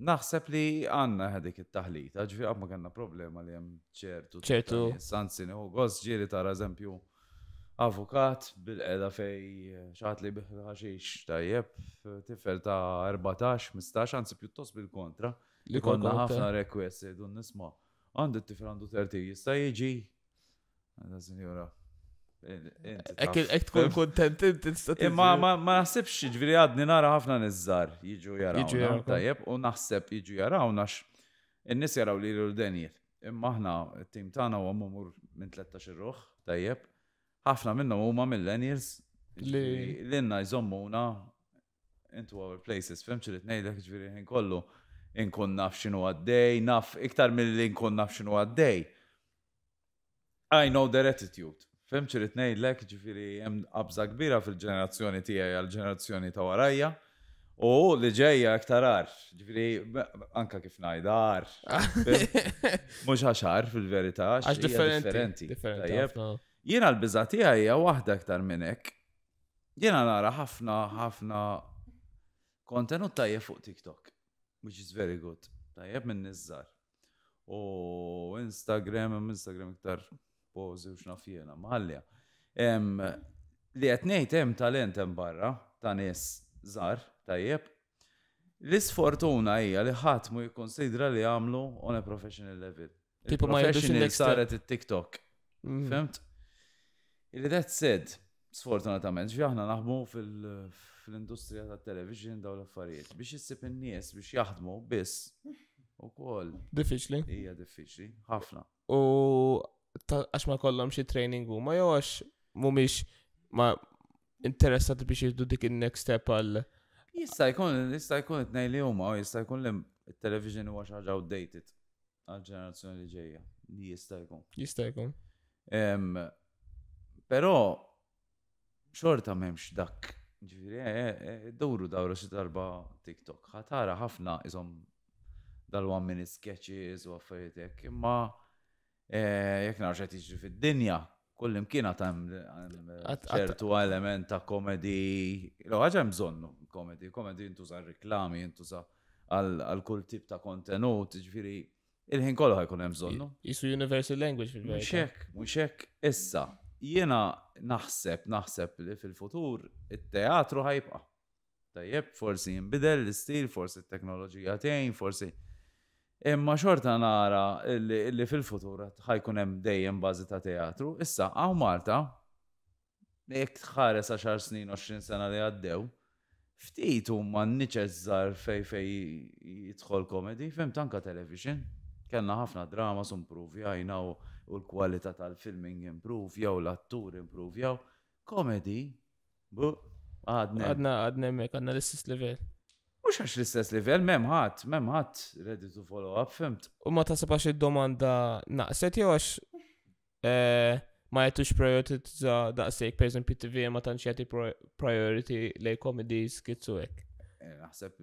Naħseb li għanna ħedik it-taħlita, ġviri għabma għanna problema li jem ċertu. ċertu. Sanzini u għos ġiri ta' eżempju avukat bil-qeda fej xaħat li ta' tajjeb, tifel ta' 14, 15, għanzi pjuttost bil-kontra. Li konna ħafna request id-dun eh, nisma' għandu t-tifel għandu 30 jista' jiġi. Għadha sinjura. Ek tkun kontent inti tista' eh, Ma ma naħsibx ġviri jiġifieri għadni nara ħafna niżżar jiġu jaraw. Tajjeb u naħseb jiġu jaraw nax in-nies jaraw li l-Daniel. Imma aħna t-tim tagħna huwa mumur minn 13 ruħ, tajjeb. Ħafna minnhom huma millennials li jiġifieri l-inna jżommuna into our places, Femċirit nejdek ġviri jiġifieri kollu inkun naf xinu għaddej, naf iktar mill-li inkun naf xinu għaddej. I know their attitude. Femċi ritnej l-ek ġifiri jem abza kbira fil-ġenerazzjoni tijaj għal-ġenerazzjoni ta' warajja. U li ġeja iktar ar, ġifiri, anka kif najda ar. Mux għaxar fil-verita, għax differenti. Jena l-bizatija hija wahda iktar minnek. Jena nara ħafna, ħafna kontenut tajja fuq TikTok which is very good. Tajjeb minn nizzar. U Instagram, Instagram iktar pozi u xnaf jena, maħallja. Li għetnejt hemm talent hemm barra, ta' nies zar, tajjeb. L-isfortuna hija li ħadd mu jikkonsidra li għamlu on a professional level. Tipo ma professional saret it-TikTok. Mm. Fimt? Illi that said, sfortunatament, ġi aħna naħmu fil- fl-industrija tat television daw l-affarijiet biex issib in-nies biex jaħdmu biss kol. Diffiċli? Ija diffiċli, ħafna. U għax ma kollom xi training u ma jew għax mhumiex ma interessat biex jiddu dik in-next step għal. Jista' jkun jista' jkun it nej li huma, jista' jkun il-television huwa xi ħaġa outdated għal-ġenerazzjoni li ġejja. Jista' jkun. Jista' jkun. Però xorta m'hemmx dak Ġviri, eh, eh, eh, dawru dawru xi darba TikTok. Ħatara ħafna iżom dal-one minute sketches u għaffariet imma jek narxet iġri fid-dinja, kull imkien għatam ċertu element ta' komedi, lo ħagħem bżonnu komedi, komedi jintuża reklami, jintuża għal kull tip ta' kontenut, ġviri, il-ħin kollu ħajkun hemm bżonnu. Isu universal language fil-verità. Mhux hekk, mhux hekk issa jiena naħseb, naħseb li fil-futur it-teatru ħajbqa. Tajjeb, forsi jimbidel l-istil, forsi t-teknoloġija tejn, forsi. Imma xorta nara li fil-futur ħajkun hemm dejjem bażi ta' teatru. Issa, għaw Marta, jek tħares 10 snin, 20 sena li għaddew, ftit huma niċezzar fej fej jidħol komedi, fem tanka television. Kellna ħafna drama, sumpruvi, għajna u u l-kwalità tal-filming improvjaw, l-attur improvjaw. Komedi, bu, għadna. Għadna, għadna mek, għadna l-istess level. Mux għax l-istess level, mem memħat, ready to follow up, femt. U ma tasabax id-domanda naqset jew għax eh, ma jtux prioritizza daqsejk, per esempio, TV ma tantx jagħti priority lej comedies kitsu hekk. Eh, naħseb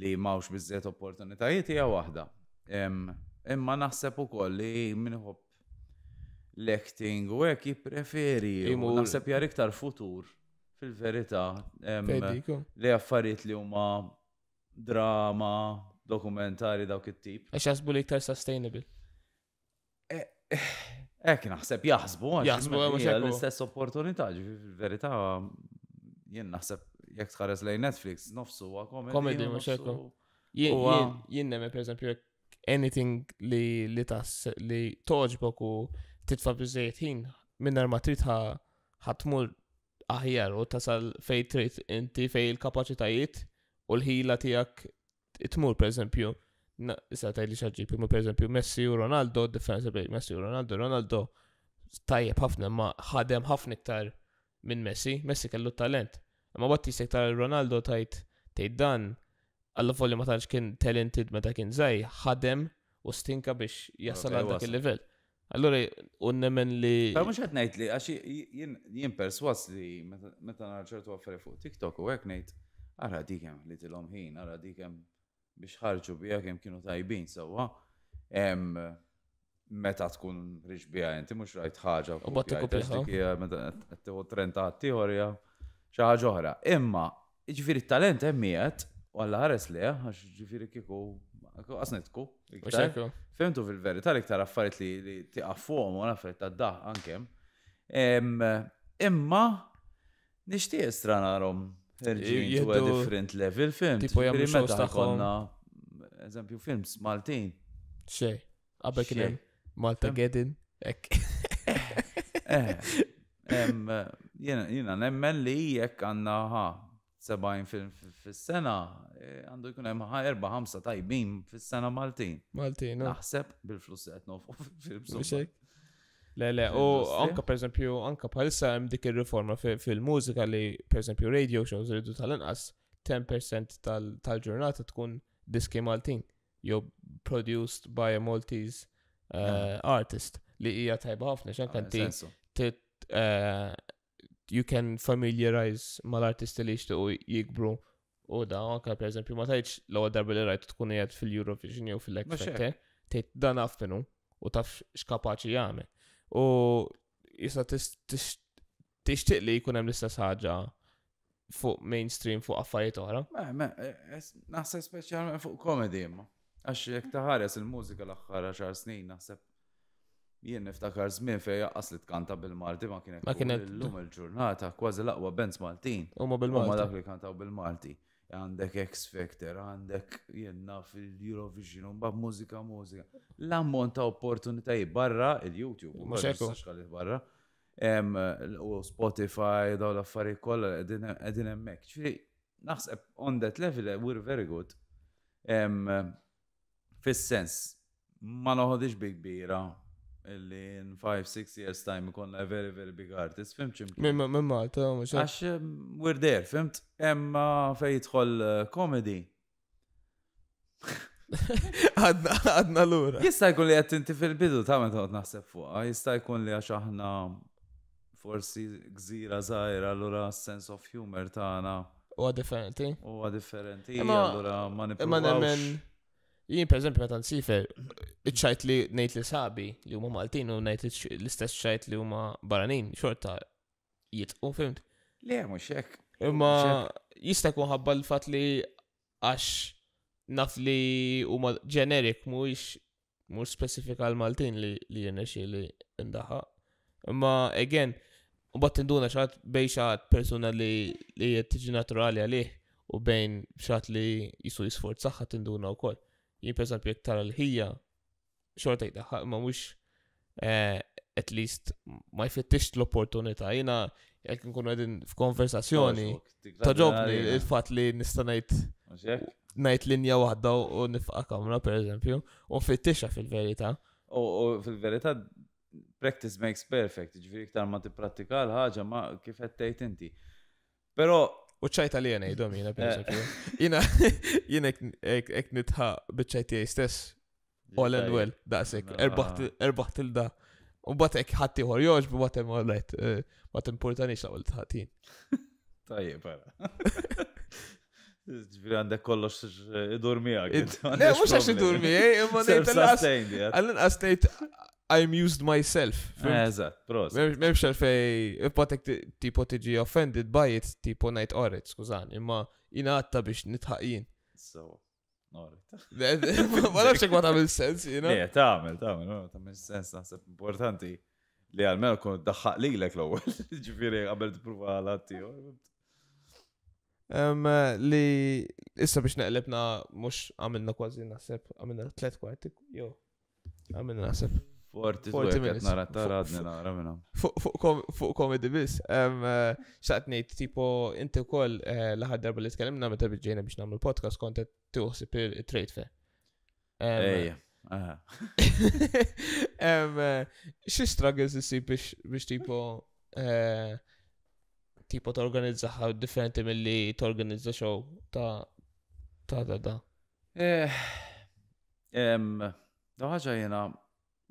li mawx bizzet opportunitajiet hija waħda. Imma naħseb ukoll li minħob l-acting u għek jipreferi. Naħseb jar iktar futur fil-verita li affarijiet li huma drama, dokumentari dawk it-tip. Għax jasbu li iktar sustainable. Eh, eh, Ek naħseb jaħsbu għax. Jaħsbu għax. L-istess opportunità ġifi fil-verita jien naħseb jek tħares lej Netflix nofsu għu komedi. Komedi mux ekku. Jien nemme per esempio anything li tas li toġbok u titfa bizzejt ħin minnar ma trid ħatmur aħjar u tasal fej trid inti fej il-kapacitajiet u l-ħila tijak itmur per eżempju. Issa tajli li xaġġi, prima per eżempju Messi u Ronaldo, differenza bej Messi u Ronaldo, Ronaldo tajjeb ħafna ma ħadem ħafna iktar minn Messi, Messi kellu talent. Ma batti sektar Ronaldo tajt tajt dan, għalla folli ma tantx kien talented meta kien zaj, ħadem u stinka biex jasal għal dak il-level. Allora, unnemen li. Ta' mux għetnejt li, għax jien perswas li meta nara ċertu għaffari fuq TikTok u nejt, għara dikem li t-lom ħin, għara dikem biex ħarġu bija kem kienu tajbin sawa. Meta tkun riġbija, inti mux rajt ħagġa. U bat tikopja. Meta t-tiħu trenta għattijorja, xaħġa oħra. Imma, ġifiri t-talent emmijet, u għalla ħares li, għax ġifiri kiku għasnetku. Femtu fil-verità l-iktar affarit li, li tiqaffuhom u affarijiet ta' da' ankem. Imma nixtieq stra narhom irġin a different level film. Tipo jagħmlu shows tagħhom. Eżempju films Maltin. Xe, għabek kien hemm Malta għedin. Ek. Eh, eh, jena nemmen li jekk għanna ħa, 70 fil-sena, e, għandu jkun hemm erba' ħamsa tajbin fis-sena Maltin. Maltin, Naħseb bil-flus qed nofu fil-bżonn. Le, le, u anka per eżempju, anka bħalissa hemm dik ir-riforma fil-mużika li per eżempju radio shows rridu tal-inqas 10% tal-ġurnata tkun diski Maltin jew produced by a Maltese ah. eh, artist li hija tajba ħafna x'anka ah, you can familiarize mal-artisti li u jikbru u da anka per eżempju ma tajċ l-ewwel darba li rajt tkun jgħad fil-Eurovision jew fil ekfete Factor dan għafinu u taf x'kapaċi jgħame. U jista tixtieq li jkun hemm l-istess ħaġa fuq mainstream fuq affarijiet oħra. Naħseb speċjalment fuq komedi imma. Għax jekk taħares il-mużika l axħar 10 snin naħseb jien niftakar żmien fejn jaqqas li tkanta bil-Malti ma kienet. Ma kienet L-lum il-ġurnata kważi laqwa aqwa benz Maltin. ma bil-Malti. Ma dak li kantaw bil-Malti. Għandek X Factor, għandek jenna fil-Eurovision, un bab mużika mużika. L-ammont ta' opportunitajiet barra il-YouTube, u barra, u Spotify, daw l-affarijiet kollha qegħdin hemmhekk. Ġifieri naħseb on that level we're very good. Fis-sens, ma noħodix bi kbira, Illi in 5-6 years time ikonna a very very big artist, fimt ċim. Mimma, mimma, mux. Għax, um, we're there, fimt? Emma fej jitħol uh, comedy. Għadna l-ura. Jista' jkun li għed inti fil-bidu ta' ma ta' naħseb fuq. Ah, jista' jkun li għax aħna forsi gżira zaħira l-ura sense of humor ta' għana. U differenti. U differenti, ma Jien per esempio, meta sifer, iċċajt li nejt li sabi li huma Maltin u nejt l-istess ċajt li huma baranin, xorta jiet u fimt. Le, mux hekk. Imma jistak jkun ħabba l fat li għax naf li huma ġenerik mux mux specifika l-Maltin li li jenexi li ndaħa. Imma again, u bat tinduna xaħat bej xaħat persona li li tiġi naturali għalih u bejn xaħat li jisu jisforzaħat tinduna u koll jien pjek eżempju tara l-ħija xorta jdaħħaq ma mux eh, at least ma jfittix l-opportunità. Jina jek nkun għedin f-konversazzjoni, taġobni il-fat li nistanajt najt linja wahda u nifqa kamra per eżempju, u fittixa fil-verita. U fil-verita practice makes perfect, ġviri ktar ma t-prattika l-ħagġa ma kif għettejt inti. Pero U ċajta li jena jidom jena, per eh. eżempju. Jena, jena ek nitħa bieċajti għaj stess. All and well, daqsek. Ah. Erbaħt il-da. U bat ek ħatti ħor joġ, bu bat all right. Eh, bat importanix la għol ħatin. Tajje, għara. Ġviri għandek kollox idur miegħek. Le, mux għax id miegħek, imma ngħid għall-inqas ngħid I amused myself. Eh, Eżat, prost. Memx għalfej, ipotek tipo tiġi offended by it, tipo najt orret, skużan, imma jina għatta biex nitħaqin. So, orret. Eh, eh, ma nafxek ma tamil sens, jina. Ne, tamil, ta' tamil sens, naħseb importanti li għal-mel kun daħħaq li l-ek l għol ġifiri għabel t-pruva għal-għatti. Li issa biex neqlebna, mux għamilna kważi naħseb, għamilna tlet kważi, jo, għamilna naħseb. 40 minutes. Nara taradni nara minna. Fuq komedi bis. Eh, xaqt tipo, inti u eh, laħad darba li tkellimna meta bieġġejna biex namlu podcast kont tuħsib il-trade fair. Ejja. Eh, xi struggles issib biex tipo tipo t-organizzaħa differenti mill-li t-organizza show ta' ta' da' da'. Daħħaġa jena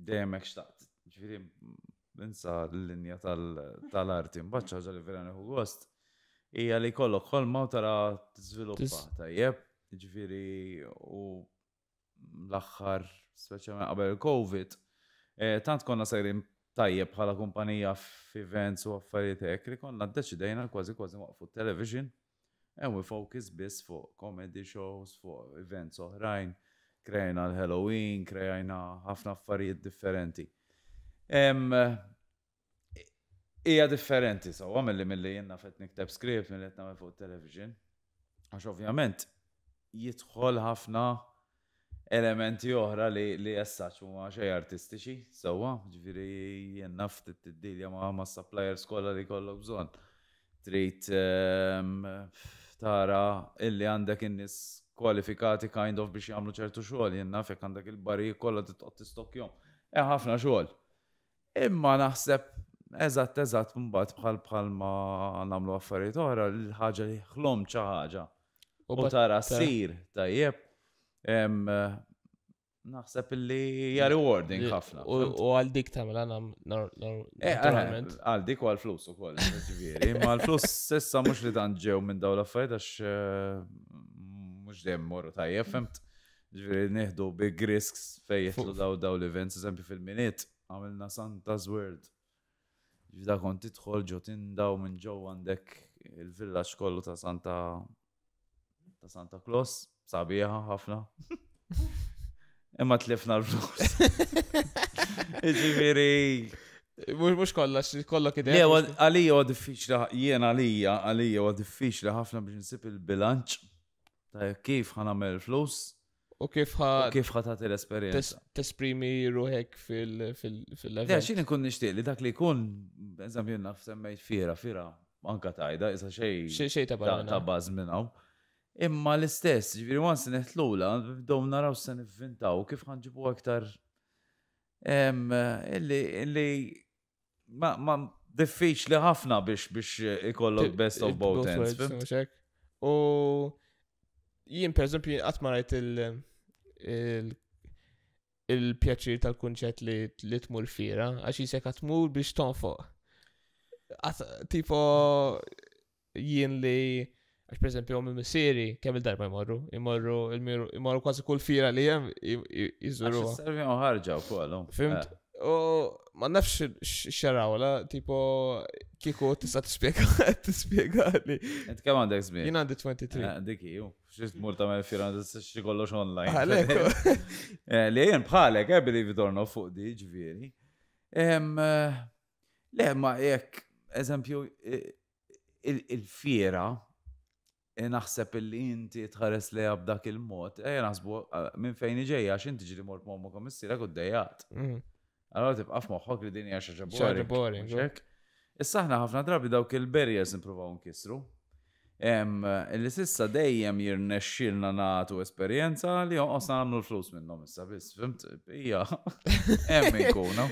dejjem hekk xtaqt. Ġifieri ninsa l-linja tal-arti mbagħad ħaġa li vera nieħu gost hija li jkollok ħolma u tara tiżviluppa tajjeb. Ġifieri u l-aħħar speċjalment qabel il-COVID, eh, tant konna sejrin tajjeb bħala kumpanija f'events u affarijiet hekk li konna ddeċidejna kważi kważi waqfu television and we focus biss fuq comedy shows, fuq events oħrajn krejna l-Halloween, krejna ħafna affarijiet differenti. Ija differenti, so għam li mill-li jenna fett nikteb skript mill qed nagħmel fuq television. Għax ovvjament jidħol ħafna elementi oħra li li jessaċ huma xej artistiċi, għam, ġviri jenna ftit tiddilja ma' ma' suppliers skola li kollok bżonn. Trid tara illi għandek in-nies kwalifikati kind of biex jagħmlu ċertu xogħol, jien nafek għandek il-bari kollha titqgħod tistokjom. E ħafna xogħol. Imma naħseb eżatt eżatt mbagħad bħal bħal ma nagħmlu affarijiet oħra l-ħaġa li ħlom xi ħaġa. U tara sir tajjeb. Naħseb li hija rewarding ħafna. U għal dik tagħmel għandha normalment. Eh, eh, għal dik u għal flus ukoll. Imma l-flus issa mhux li dan ġew minn dawn l-affarijiet għax eh, mux dem morru tajjeb, femt. Ġviri, neħdu big risks fej jitlu daw daw l-events, eżempju fil-minit, għamilna Santa's World. Ġvida kon titħol ġo tindaw minn ġo għandek il-villax kollu ta' Santa ta' Santa Claus, sabiħa ħafna. Imma tlefna l-flus. Ġviri, Mux mux kollax, kollok id Għalija għad diffiċli, jien għalija, għalija għad diffiċli ħafna biex nsib il-bilanċ kif ħan għamil flus u kif ħa kif ħa ta' l-esperienza. Tesprimi ruħek fil-level. Ja, xini kun nishtiq li dak li kun, eżempju, naf semmejt fira, fira, anka tajda, jisa xej. Xej ta' baz minnaw. Imma l-istess, ġviri l neħtlula, dom naraw sen vintaw kif ħanġibu għaktar. illi ma diffiċ li ħafna biex biex ikollok best of both ends. U jien per eżempju għatmarajt rajt il- il-pjaċir tal kunċet li tmur fira, għax jisek għatmur biex tonfoq. Tipo jien li għax per esempio għom il messiri kemm il-darba jmorru, jmorru, kważi kull fira li jem jizuru. Servi ħarġa u kollu. Fimt? U ma nafx xaraw, la, tipo, kiko tista t-spiega, t-spiega li. Et kem għandek zmin? Jina għandek 23. Eh, Diki, ju, xist multa me firma, xie kollox online. Għalek. Ah, eh, li jen bħalek, eh, I believe it or not, fuq di ġviri. Le, ma jek, eżempju, il fira naħseb illi inti tħares li għabdak il-mod, ejja naħsbu minn fejn iġejja, xinti tiġi li mort mommu komissira kod dejjat. Mhm. Allora tibqa f-moħħok li dinja hija xi ġabori. boring. Issa aħna ħafna drabi dawk il-barriers nipruvaw nkissru. Li sissa dejjem jirnexxilna natu esperienza li jonqosna għamlu l-flus minnom issa biss, fimt? ija, hemm inkunu.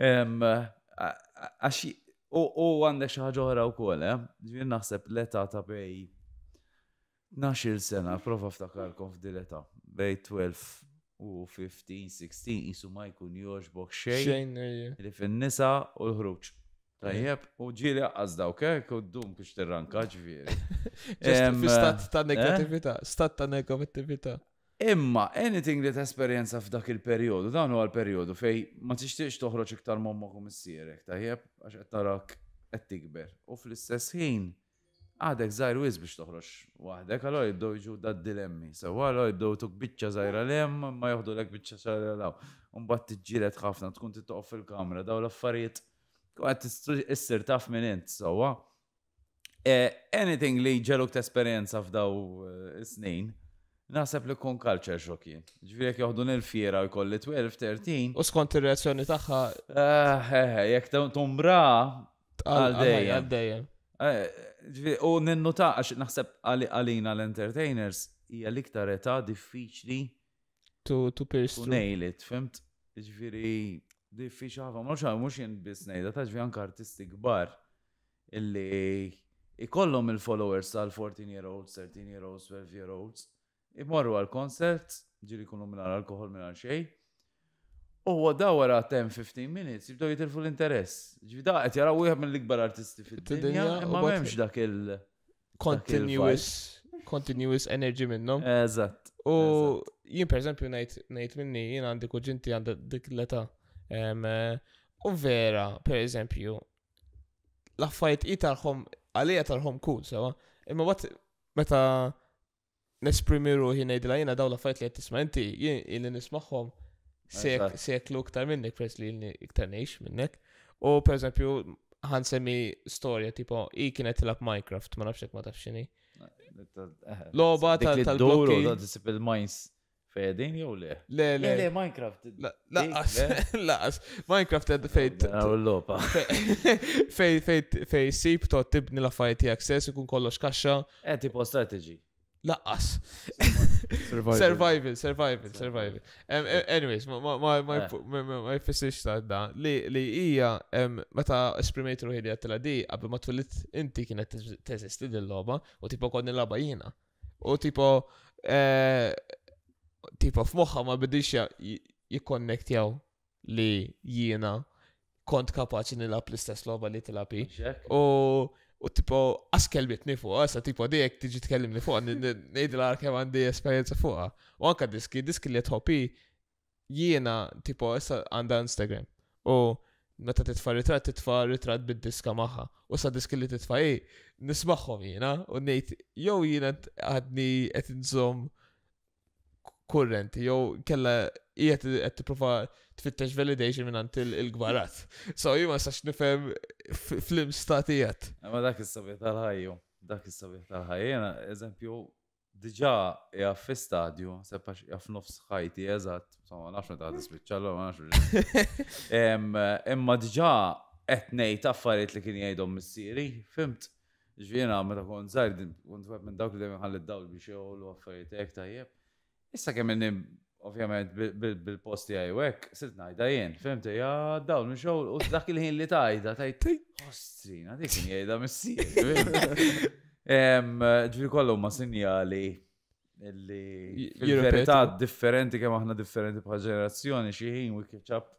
Għax u għandek xi ħaġa oħra wkoll, eh? ġvien naħseb l-età ta' bej 12 sena, prova ftakarkom f'dileta, bej 12 u 15-16 jisu ma jkun joġbok xejn li fin-nisa u l-ħruġ. Tajjeb, u ġili għaz daw kek u d-dum kux t-ranka ġviri. Stat eh, ta' eh? negativita, stat ta' negativita. Imma, anything li t-esperienza f'dak il-periodu, dan huwa l-periodu fej ma tixtiex toħroġ iktar momma s-sirek, tajjeb, għax qed narak qed tikber. U fl-istess ħin, għadek zaħir wiz biex toħroġ waħdek, għallu jibdow iġu da dilemmi. Sewa għallu jibdow tuk bicċa zaħira lem, ma joħdu lek bicċa zaħira law. Umbat t ġilet ħafna, tkun t-toqf fil-kamra, daw l-affarijiet, għat t-issir taf minn int, sewa. E, anything li ġeluk t-esperienza f'daw e, snin, Naħseb li kun culture shock jien. Ġvirek joħdu nil-fiera u kolli 12-13. U skont il-reazzjoni taħħa. Ah, jek tumbra għal-dejjem. Eh, u ninnuta għax naħseb għalina l-entertainers hija l-iktar età diffiċli. To pierce. To nail it, fimt? Ġviri, diffiċli ħafna, mux għal mux jen bisnejda, ta' ġviri anke artisti gbar illi ikollhom il-followers tal-14 year olds, 13 year olds, 12 year olds, imorru għal-konsert, ġiri kunu minn alkohol minn xej, huwa dawra 10-15 minutes, jibdew jitilfu l-interess. Ġvida, qed jaraw wieħed mill-ikbar artisti fid-dinja, imma m'hemmx dak il- continuous continuous energy minnhom. Eżatt. U jien pereżempju najt minni jien għandi kuġinti għandi dik l-età. U vera, pereżempju, l-affajt jitarħom għalija tarħom kull sewa. Imma bat meta nesprimi ruħi ngħidilha jiena daw l-affajt li qed tisma' inti jien li nismagħhom seklu iktar minnek pers li iktar neħx minnek. U per eżempju, ħan semmi storja tipo, i kienet tilab Minecraft, ma nafxek ma tafxini. Loba tal-blokki. tal mines fejedin jow le? Le, le. Le, Minecraft. Laqas, laqas. Minecraft għed fejt. Għaw l-lopa. Fejt, fejt, fejt, sib, tot tibni la fajti access, ikun kollox kaxxa. Eh, tipo strategy. Laqqas. Survival, survival, survival. Anyways, ma eh. jfessirx ta' da li hija meta esprimejt ruħi li għattela di għabbi ma twillit inti kienet teżisti dil-loba u tipo l-loba jina. U tipo eh, tipo f'moħħa ma bidix jaw li jina. kont kapaċi nilab l-istess loba li tilabi. U U tipo, askel bitni fuq, sa tipo ek tiġi tkellimni fuq, nejdi l-għar kem għandi esperienza fuqa. U anka diski, diski li tħopi jiena tipo issa għanda Instagram. U meta titfa' ritrat titfa' ritrat bid-diska magħha. U sa diski li titfa' ej, nismaħħom jiena u nejt, jow jiena għadni qed kurrenti jow kella jiet għed t-prova t-fittex validation minn għant il-gbarat. So jima sax nifem fl-imstatijat. Eh, ma dak il-sabiet tal-ħajju, dak il-sabiet tal-ħajju, jena eżempju, diġa jgħaf fi stadju, seppax jgħaf nofs ħajti, eżat, ma nafx ma taħdi spiċċallu, ma nafx. Imma diġa etnejt affarijiet li kien jgħidhom missieri, fimt? Ġvina, meta kon zaħir, kont minn dawk li dejjem d-dawl biex jgħu l-affarijiet, ek tajjeb. Issa kemm ovvjament bil-posti għajwek, sitt najda jien, femte, ja, dawn, xow, u dak il-ħin li tajda, tajt, ostrina, dik jgħida missir. Ġviri kollu ma sinjali li verità differenti kemm aħna differenti bħal ġenerazzjoni xi ħin we catch up.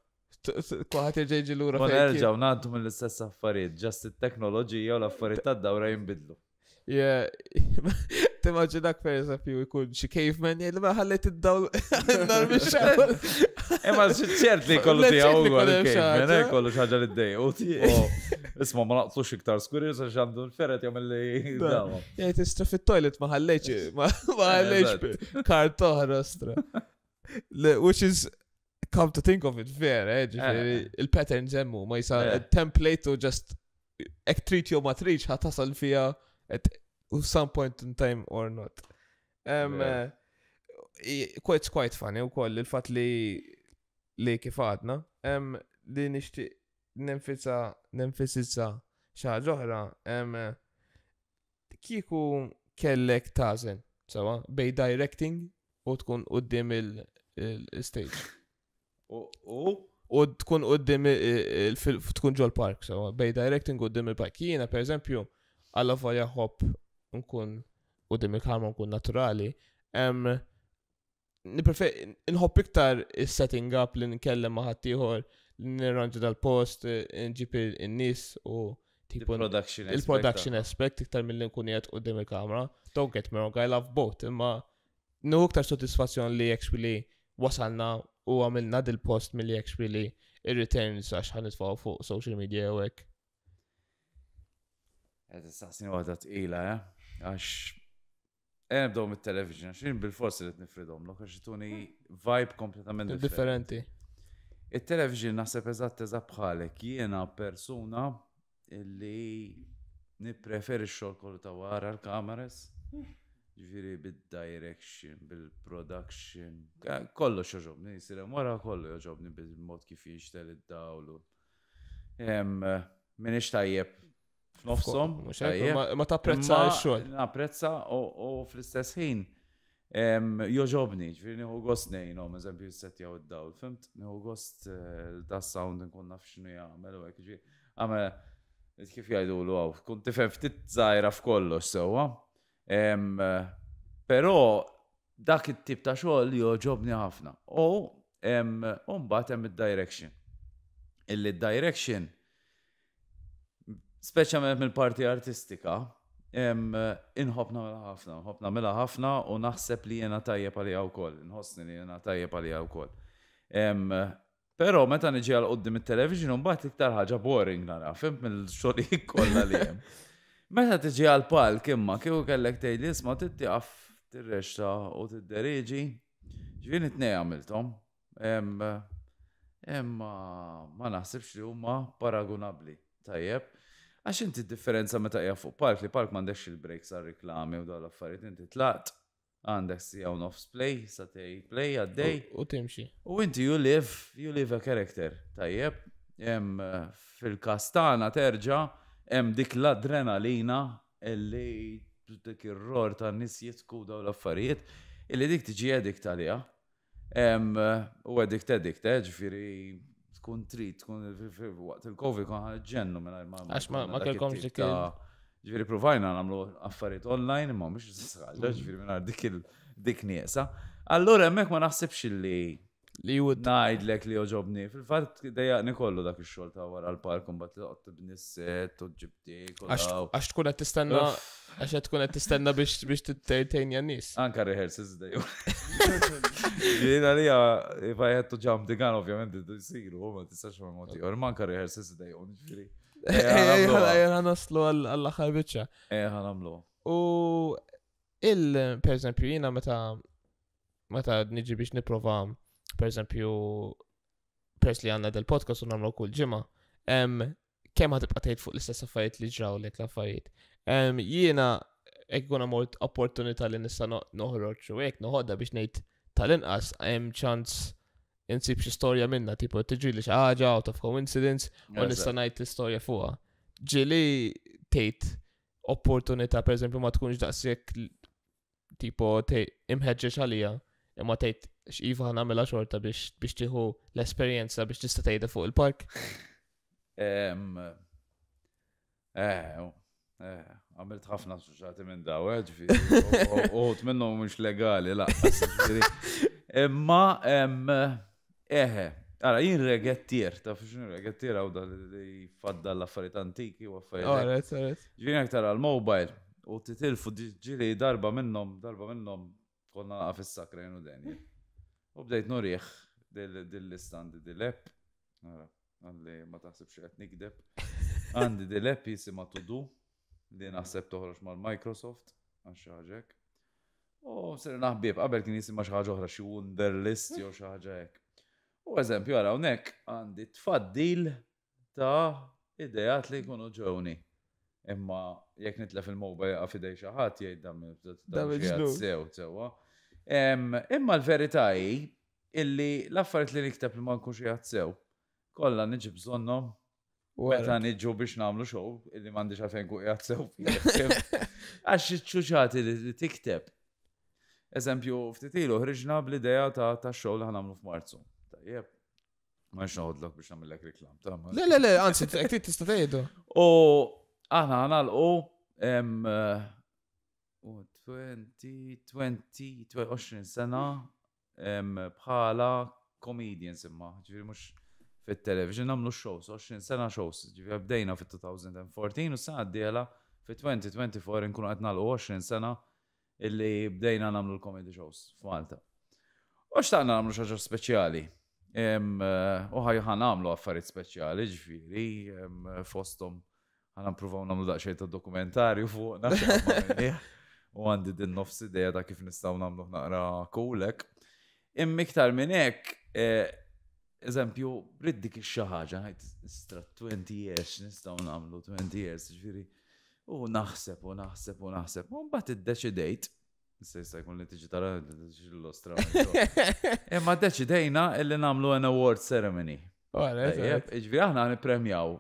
Kwaħat irġejġi l-ura. Ma nerġaw mill-istess affarijiet, ġast it-teknoloġija u l-affarijiet tad-dawra jinbidlu. Timmaġinak per eżempju jkun xie caveman jgħid ma ħallet id-dawl nar mix-xar. Eh, ċert li kollu ti tiegħu għal caveman, eh, kollu xaġa li d-dej. Oh. Isma ma naqtux iktar skuri sa x'għandu l ferret jgħam li dawhom. Jgħid istra t toilet ma ħallejx ma eh, ħallejx kart oħra Which is come to think of it, fair, vera, il-pattern ġemmu, ma jisa il template u just ek treat jo ma tritx ħatasal fija some point in time or not. Um, yeah. uh, quite, quite funny u koll il-fat li li kif Um, li nishti nemfisa nenfisizza xaġoħra. oħra. Um, kiku kellek tazen, sawa, bej directing u tkun qoddim il-stage. U? U tkun il-fil, tkun ġol park, sawa, bej directing qoddim il-park. Jiena, per eżempju, għalla hop nkun u dim il-kamra nkun naturali, nħobb iktar il-setting up li nkellem maħatiħor, nirranġu dal-post, nġib il-nis u il-production ah. aspect iktar mill-li nkun jgħet u dim il-kamra. Don't get me wrong, I love both, imma nuhu iktar soddisfazzjon li actually wasalna u għamilna dil-post mill-li actually il-returns għax ħanitfaw fuq social media u għek. Għed istaxsin għadat ila, eh? Għax, għem eh, il television għax bil-forsi li t-nifridom, l tuni vibe kompletament differenti. Il-television naħseb eżatt eżatt bħalek, jiena persuna li nipreferi xol kollu ta' wara l-kameras, ġviri bil-direction, bil-production, kollu xoġobni, jisirem wara kollu xoġobni bil-mod kif jiextel id-dawlu. Eh, minix tajjeb nofsom. Ma ta' prezza xogħol. Na prezza u fl-istess ħin joġobni, ġviri nieħu gost nejno, eżempju s-set jew d dawl fimt, nieħu gost eh, da' sound nkun naf x'nu jagħmel u għek ġvir. Għamel, kif jgħidu l għaw, kont tifhem ftit żgħira f'kollox sewa. Pero, dak it-tip ta' xogħol joġobni ħafna. U mbagħad hemm id-direction. Illi d-direction speċjalment mill-parti artistika, inħobna mela ħafna, inħobna mela ħafna u naħseb li jena tajjeb għalija għaw kol, inħosni li jena tajjeb għalija għaw kol. Pero meta nġi għal qoddim il-television, mbagħad iktar ħaġa boring nara, fim mill-xogħol kolla li jem. Meta tiġi għal palk imma kieku kellek titti għaf t tirrexxa u t-dereġi, ġvien it nej għamiltom. Imma ma naħsibx li huma paragunabbli. Tajjeb. Għax inti differenza meta jgħaf fuq park li park mandex il-breaks għal reklami u dawn l-affarijiet inti tlaqt għandek si għaw nofs play, tej play għaddej. U timxi. U inti you live, you live a character. Tajjeb, jem eh, fil-kastana terġa, jem dik l-adrenalina illi dik ir-ror ta' nis jitku daw l-affarijiet, illi dik tiġi edik talija. Eh, u edik edik eh, ġifiri tkun trid, tkun waqt il-Covid kun ġennu minn ma. Għax ma kellkomx dik. Ġviri provajna nagħmlu affarijiet online imma mhux tisħalla, mm. ġviri minn dik dik nieqsa. Allura hemmhekk ma naħsibx li li would najdlek li joġobni. Fil-fatt dejjaqni kollu dak ix-xogħol ta' wara l-park mbagħad toqgħod b'nisset u ġibtik. Għax tkun qed tistenna għax qed tkun qed tistenna biex t-tejtejn jannis. nies Anka rehearsals dejjem. Jina li if I had to jump the gun, ovvijament, d-siru, u ma t ma moti. Or man karri ħersi s-daj, un ġifiri. Ejħana naslu għall-axar bieċa. Ejħana għamlu. U il, per eżempju, jina meta meta nġi biex niprofa, per eżempju, pers li għanna del-podcast u namlu kull ġima, kem ħatibqa tgħid fuq l-istess affarijiet li ġraw li l-affarijiet. Jina, ekkuna mort opportunità li nista noħroċ u ek noħodda biex nejt tal-inqas għem ċans insib xi storja minna, tipo tiġi li xaħġa out of coincidence u nista najt l istoria fuqa. Ġili tgħid opportunità esempio, ma tkunx daqsik tipo te imħeġġeġ għalija imma tejt x'iva għamela xorta biex tiħu l esperienza biex tista' tejda fuq il-park. Eh, Eh, għamilt ħafna suċati minn daw, eh, ġvi. Uħut minnu mux legali, la. Imma, eħe, eh, għara, jien regettier, ta' fuxin regettier għaw da' li fadda l-affarit antiki u affarit. Għaret, għaret. Ah, Ġvien għaktar għal-mobile, u titilfu ġili darba minnom, darba minnom, konna għafis sakra jenu denji. U bdejt noriħ dill-istandi dill-app, għalli ma taħsibx għet nikdeb, għandi dill-app jisima to li naħseb toħroġ mal-Microsoft, għax ħaġek. U ser naħbib, qabel kien jisim għax ħaġa oħra xi Wunderlist jew xaġek. U eżempju għara hawnhekk għandi tfaddil ta' idejat li jkunu ġewni. Imma jekk nitlef il-mobile għaf idej xi ħadd jgħid dam il sew sewwa. Imma l-verità hi illi l-affarijiet li niktab li ma nkunx jgħad sew kollha niġi bżonnhom Mela. Meta nidġu biex namlu xow, illi mandi xafen kuk jgħatsew. Għax ċuċati li tikteb. Eżempju, ftitilu, ħriġna bl-ideja ta' ta' xow li ħanamlu f-marzu. Tajjeb. Ma xnaħod l-ok biex namillek reklam. Le, le, le, għansi, t-għaktit t-istatejdu. U għana aħna ħanalqu 20, 20 20 sena bħala comedians imma, ġviri mux fit-television għamlu shows, 20 sena shows, ġivi bdejna fit-2014 u sa' għaddiela fit-2024 nkunu għetna l-20 sena illi bdejna namlu l-comedy shows f'Malta. U xtaqna namlu xaġa speċjali. Eh, Uħa jħan namlu għaffariet speċjali, ġifiri, fostom għan provaw namlu daqxej ta' dokumentarju fuq U għandi din nofs ideja ta' kif nistaw namlu naqra kulek. Immiktar minnek, eżempju, riddik xaħġa, għajt istra 20 years, nistaw namlu 20 years, ġviri, jiġifieri, u naħseb, u naħseb, u naħseb, u mbatt id-deċidejt, se jista' jkun li tiġi tara l-ostra. Imma deċidejna illi namlu an award ceremony. Oh, ġviri, jiġifieri aħna nipremjaw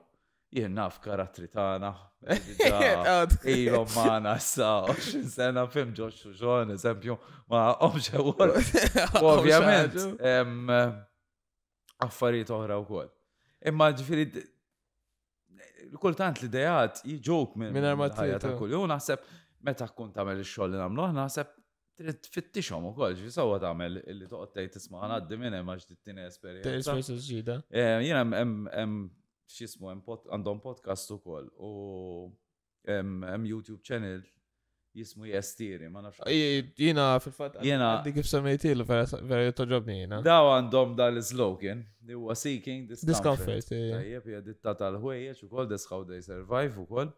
jien naf karatri tana. Ilo maħna sa oċin sena fim ġoċu ġoħan, eżempju ma omġe award. Ovvijament, affarijiet oħra wkoll. Imma ġifieri kultant l-idejat jiġuk minn minn ta' kull. naħseb meta kun tagħmel ix-xogħol li nagħmluh, naħseb trid tfittixhom ukoll xi sewwa tagħmel illi toqgħod tgħid tisma' ngħaddi minn hemm għax tieni esperjenza. Tales eh, Jiena hemm x'ismu hemm għandhom podcast ukoll u hemm YouTube channel jismu jestiri, ma nafx. Jina fil-fat. Jina. Di kif l vera toġobni jina. Daw għandhom dal-slogan, li huwa seeking discomfort. Eh. Tajjeb, jgħaditta tal-ħwejjeċ u kol, that's how survive u kol.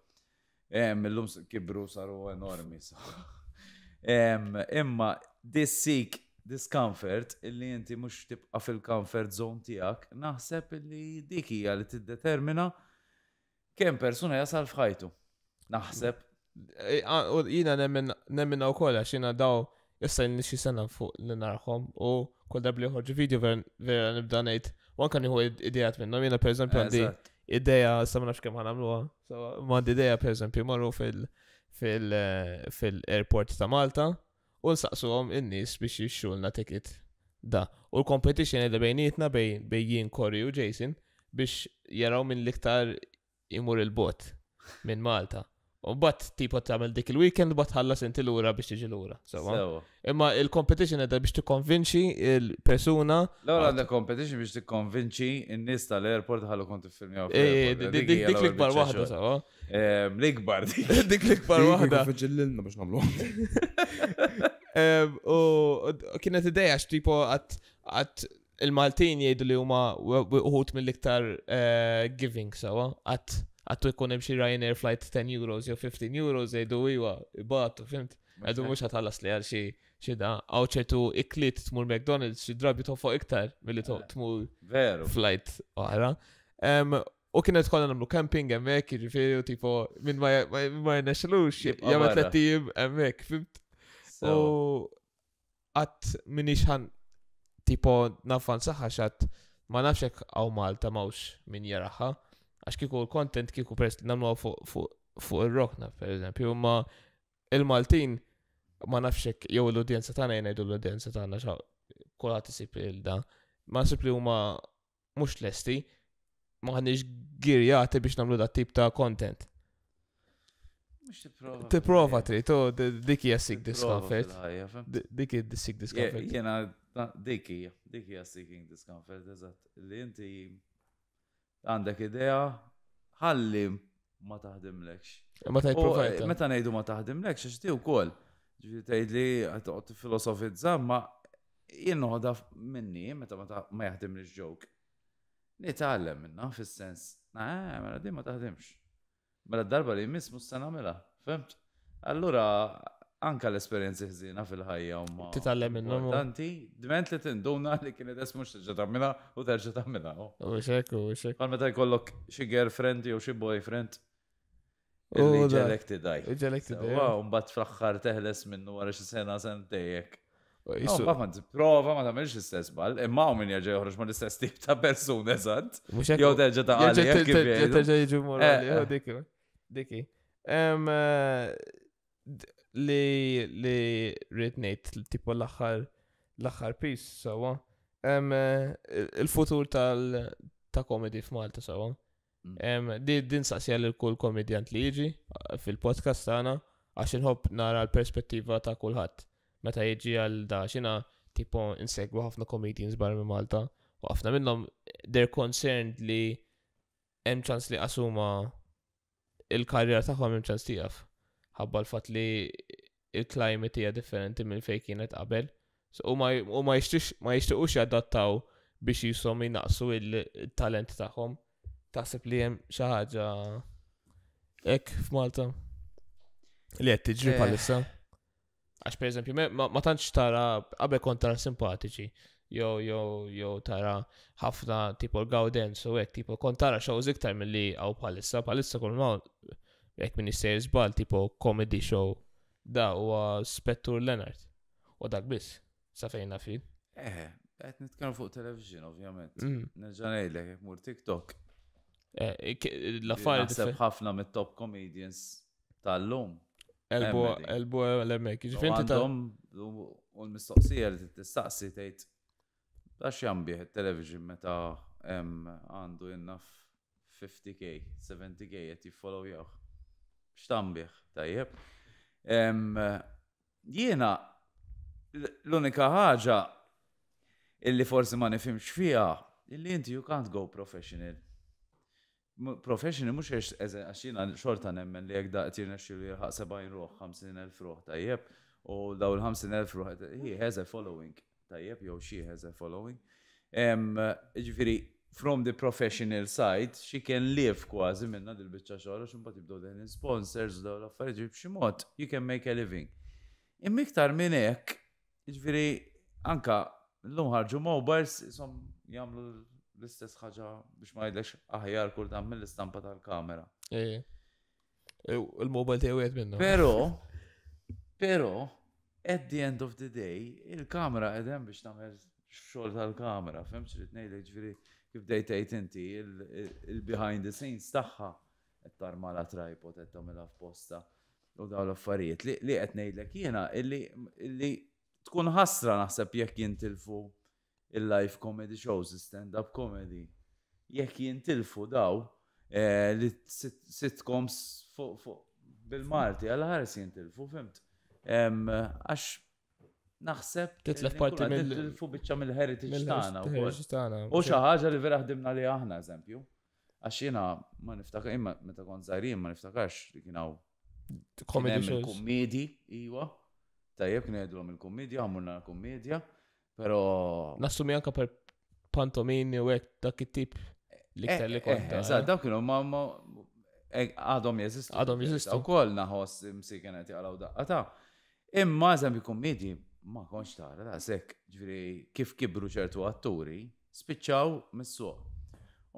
Eh, mill-lum kibru saru enormi. Imma, this seek discomfort, illi inti mux tibqa fil-comfort zone tijak, naħseb illi dik hija li tiddetermina kemm persuna jasal fħajtu. Naħseb Eh, jina nemmen u kolla xina daw jissa jenni xie sena fuq l narħom u kol dabli ħorġu video vera nibda nejt. wan kan juhu idejat minn nomina per eżempju għandi ideja, samna xkem għan għamlu So, għandi ideja per eżempju marru eh, fil-airport ta' Malta u nsaqsu għom in-nis biex jixxulna ticket. Da, u l-competition li bejnietna bejjien Kori u Jason biex jaraw minn liktar imur il-bot minn Malta. U bat tipo tagħmel dik il-weekend bat ħallas inti lura biex tiġi lura. Imma il-competition edha biex t-konvinċi il-persuna. l għal għanda competition biex t-konvinċi il nies tal-airport ħallu kont filmjaw. Eh, dik l-ikbar waħda sawa. L-ikbar dik. Dik l-ikbar waħda. Fiġillilna biex nagħmlu. U kienet ideja x'tipo għat il-Maltin jgħidu li huma uħut mill-iktar eh, giving sawa. Għat għattu jkun hemm Ryanair flight 10 euros jo 15 euros jgħidu iwa ibatu, fimt? Għadu mhux ħatħallas li għal xi xi da għaw ċertu iklit tmur McDonald's xi drabi toffoq iktar milli eh, tmur flight oħra. U kienet kolla namlu camping emmek, ġifiri, tipo, minn ma jnaxlux, jgħamet l-tijib emmek, fimt? U għat minix ħan, tipo, nafan saħħa xat, ma nafxek għaw Malta mawx minn jaraħa għax kiku l-kontent kiku pers namlu fuq il-rokna, per eżempju, ma il-Maltin ma nafxek jew l-udjenza tagħna jgħidu l-udjenza tagħna xa kulħadd isib il-da. Ma sib li huma mhux lesti, ma ħanix girjati biex nagħmlu da tip ta' content. Tipprova tri, to dik hija sik discomfort. Dik hija sik discomfort. Jena dik hija, dik hija discomfort, eżatt. Li inti għandek idea, ħalli ma taħdimlekx. Ma eh, Meta ngħidu ma taħdimlekx, xti wkoll. Ġifieri tgħidli qed toqgħod tiffilosofizza ma jien noħodha minni meta ma jaħdimlix ġok. Nitgħallem minna fis-sens, ah, mela din ma taħdimx. Mela d-darba li jmiss mus se nagħmilha, femt? Allura anka l-esperienzi ħzina fil-ħajja u ma. Titallem minnhom. Tanti, dment li tinduna li kienet esmu ta' minna u terġa' minna. U xek, u xek. Għal meta jkollok xie girlfriend jew xie boyfriend. U ġelek daj. U Ġelek tidaj. Wow, mbat fl axħar teħles minnu għara xie sena sen U sentejek. Prova ma ta' minn xie stess bal, imma u minn jaġa joħroġ ma l-istess tip ta' persuna eżatt. Jew terġa' ta' għalli. Terġa' jiġu morali, eh, eh. Oh, dikki. Dikki eh, li li ridnejt tipo l-axar l-axar pis sawa eh, il-futur tal ta' komedi f'Malta sawa mm. di din saqsija l kull komedjant li jiġi eh, fil-podcast tagħna għax inħobb nara l-perspettiva ta' kulħadd meta jiġi għal da xina tipo insegwa ħafna comedians barra minn Malta u ħafna minnhom they're concerned li hemm ċans li qasuma il-karriera tagħhom hemm ċans tiegħek ħabba l-fat li il-climate hija differenti minn fejn kienet qabel. U ma jixtiqux jadattaw biex jisom jinaqsu il-talent tagħhom. Taħseb li hemm xi ħaġa hekk f'Malta. Li qed tiġri eh. bħalissa. Għax pereżempju ma tantx tara qabel kontra simpatiċi. Jo jo jo tara ħafna tipo l gawden so hekk tipo kont tara xogħol mill milli għaw bħalissa bħalissa kol ma jek minn jissejr zbal, tipo comedy show, da u Spettur Leonard. U dak biss, sa fejna fin. Eh, għet nitkan fuq television, ovvijament. Mm. Nerġanajlek, jek mur TikTok. Eh, l-affarijiet. Naħseb ħafna mit-top comedians tal-lum. Elbu, elbu, l-emmek. Ġifinti tal-lum. U l-mistoqsija li t-istaqsi tejt. Għax jambieħ il-television meta għandu jennaf 50k, 70k, jett jiffollow jgħu xtambiħ, tajjeb. Jiena, l-unika ħaġa illi forsi ma nifimx fija, illi inti you can't go professional. Professional mux għax jiena xorta nemmen li jek daqtir nesċilu jirħaq 70 ruħ, 50.000 ruħ, tajjeb. U daw il-50.000 ruħ, he has a following, tajjeb, jew she has a following. Ġifiri, from the professional side, she can live kważi minna dil-bicċa xogħol għax imbagħad jibdew din sponsors daw l-affarijiet ġib xi mod, you can make a living. Imma iktar minn hekk, jiġifieri anka llum ħarġu mobiles isom jagħmlu l-istess ħaġa biex ma jgħidlekx aħjar kull tam mill-istampa tal-kamera. Eh, eh, il-mobile tiegħu qed minnu. Però, però, at the end of the day, il-kamera qegħdem biex tagħmel xogħol tal-kamera, fehmx li tnejlek ġifieri kif dejtejt inti il-behind the scenes tagħha qed tarma la tripod qed tagħmilha f'posta u daw l-affarijiet li qed ngħidlek jiena illi tkun ħasra naħseb jekk jintilfu il-live comedy shows, stand-up comedy. Jekk jintilfu daw eh, li sitcoms fuq bil-Malti għal ħares jintilfu, fimt. Għax naħseb titlef parti mill-fu biċċa mill-heritage tagħna U xi ħaġa li vera ħdimna li aħna eżempju. Għax jiena ma niftakar imma meta kont żgħarin ma niftakarx li kien hawn comedy Kummedi, iwa. Tajjeb kien jgħidulhom il-kummedja, l komedja però. Nassumi anka per pantomini u hekk dak it-tip li ktar li kont. Eżatt, dawk kienu ma eh, għadhom jeżistu. Għadhom jeżistu. Ukoll naħoss msi kienet jaqgħu daqqa ta' Imma eżempju komedji, ma konx tara da' sekk, ġviri, kif kibru ċertu atturi, spiċċaw mis-suq.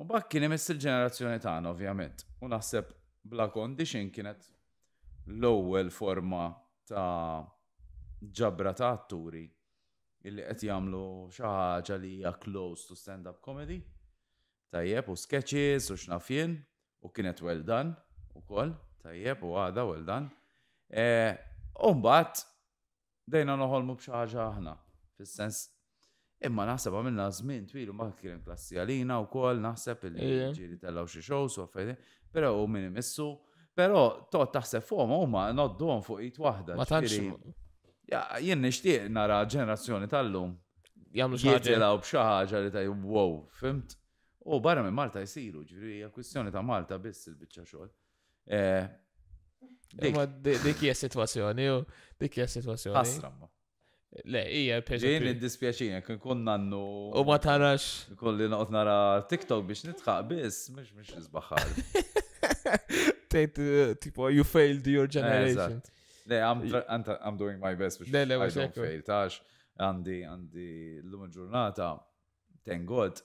U bak kien imess il-ġenerazzjoni tagħna ovvjament. U naħseb bla condition kienet l-ewwel forma ta' ġabra ta' atturi illi qed jagħmlu xi ħaġa li hija close to stand-up comedy. Tajjeb u sketches u jien u kienet well done ukoll, tajjeb u għada well done. Eh, mbagħad dejna noħolmu bxaħġa aħna. Fis-sens, imma naħseb għamilna żmien twil ma kien klassi għalina u kol, naħseb il-ġiri eh. tellaw xi xow, u għaffajdi, pero u minn missu, pero tot taħseb u huma noddhom fuq it waħda. Ma Ja, Jien nixtieq nara ġenerazzjoni tal-lum. Jagħmlu xi ħaġa b'xi li taj wow, fimt? U barra minn Malta jsiru, ġifieri kwistjoni ta' Malta biss il-biċċa xogħol. Eh, Dik hija situazzjoni u dik hija situazzjoni. Ħasramma. Le, ija, per Jien id-dispjaċina, kun nannu. U ma tarax. Kolli noqt nara TikTok biex nitħaq biss, mux mux nizbaħar. Tejt, eh, tipo, you failed your eh, generation. Le, I'm doing my best biex. Le, le, I don't fail, tax. Għandi, għandi l-lum ġurnata, ten god,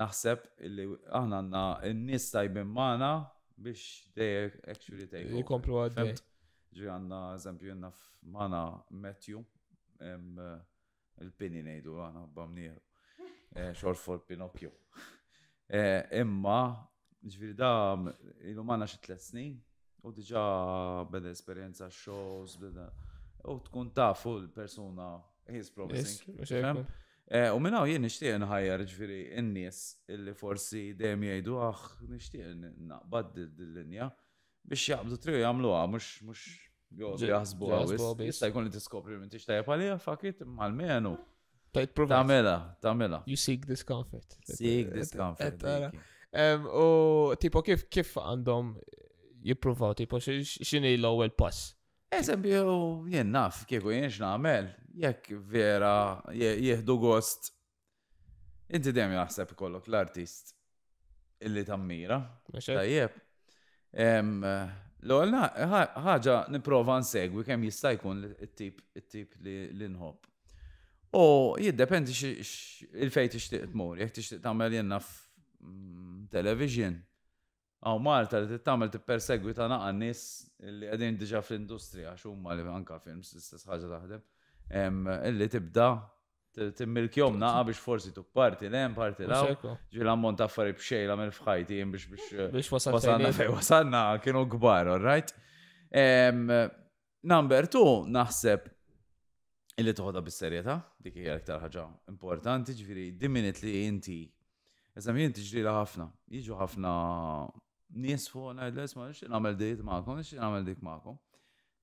naħseb illi aħna għanna n-nis tajbin maħna biex they actually take over. Jikomplu għaddej. Ġi għanna, eżempju, jenna f'mana Matthew, eh, il-pini nejdu għana bamnieru, eh, xor for Pinocchio. Eh, imma, ġviri da, il mana xie tlet snin, u diġa beda esperienza shows, beda, u tkun ta' full persona he's promising. Eh, u minnaw jien nishtiq nħajjar ġifiri n-nies illi forsi dejjem jgħidu aħ nishtiq naqbad dil-linja biex jaqbdu triju jagħmluha mhux mhux jaħsbu għawis. Jista' jkun li tiskopri minn tix tajjeb għalija fakit mal-menu. Tamela, tamela. You seek discomfort. Seek discomfort. U tipo kif kif għandhom jippruvaw tipo x'inhi l-ewwel pass Eżempju, jien naf, kieku jien x'namel, jekk vera jieħdu gost. Inti dejjem jaħseb ikollok l-artist illi tammira. Tajjeb. L-għolna, ħaġa niprofa nsegwi kemm jista' jkun it-tip li nħobb. U jiddependi il-fejn tixtieq tmur, jekk tixtieq tagħmel jien naf mm, television Aw Malta li tittamel ta' naqa' nies li qegħdin diġà fl-industrija x'huma li anka films l-istess ħaġa taħdem. Illi tibda timmilkjom naqa biex forsi tu parti l-em, parti law. Oh. Ġil fari bxej bxejla mill fħajti jim biex biex. wasanna fej, wasanna kienu gbar, right? Number two, naħseb illi toħodha bis-serjetà, dik hija l-iktar ħaġa importanti, ġifiri, diminit li inti, eżam jien tiġri ħafna, jiġu ħafna nies fuq id les ma nixtieq nagħmel dit magħkom, nixtieq nagħmel dik magħkom.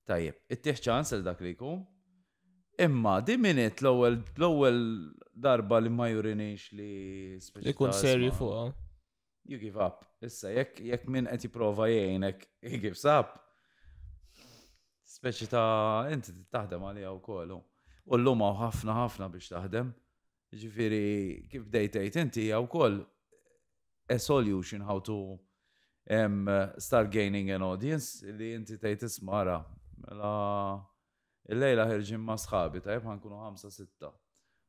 Tajjeb, it ċans għal dak li jkun. Imma di minnet l-ewwel darba li ma jurinix li Ikun serju fuq. You give up. Issa, jekk jekk min qed jipprova jgħinek, he gives up. Speċi ta' inti taħdem għalija wkoll. U llum hawn ħafna ħafna biex taħdem. Ġifieri kif dejtejt inti hija wkoll a solution how to start gaining an audience li inti tgħid ismara. Mela il-lejla ħirġin ma' sħabi, tajb ħankunu 5 sitta.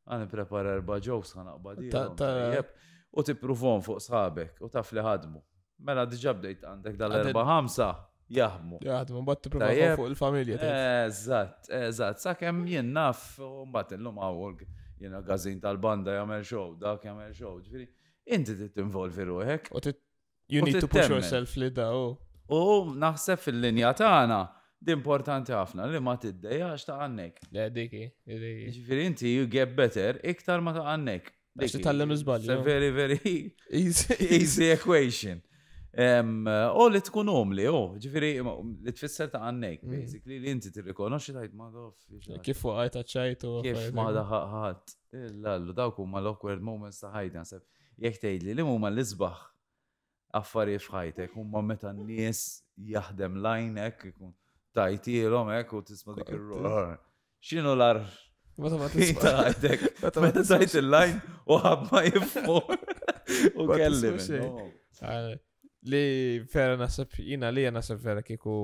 Għani prepara erba ġows ħanaqba U tippruvon fuq sħabek u taf li ħadmu. Mela diġa bdejt għandek dal-erba ħamsa jaħmu. Jaħdmu, t-prova fuq il-familja. Eżatt, eżatt, sakemm jien naf, mbagħad illum għawol jiena għazin tal-banda jagħmel xow, dak jagħmel xow. ġifieri. Inti involvi ruħek. U You need to push yourself li da u. Oh. U naħseb fil-linja tagħna d-importanti ħafna li ma għax ta' għannek. Le, diki, diki. inti, you get better, iktar ma ta' għannek. Għax tallem iżballi. It's a very, very easy equation. U li tkun omli, u oh, ġifiri, li tfisser ta' għannek, mm. basically, li inti t-rikonoxi tajt ma' dof. Kif u għajt ċajtu. Kif ma' daħħat. Lallu, dawk huma l-awkward moments ta' ħajda, jek tajt li huma l izbaħ affarijiet f'ħajtek, u ma meta n-nies jahdem lajnek, tajti l-omek u tisma' dik il ruħ X'inhu l-ar Meta ma tisma' għajdek. Meta tajt il-lajn u għabma jifmu. U kellim. Li vera nasab, jina li nasab vera kiku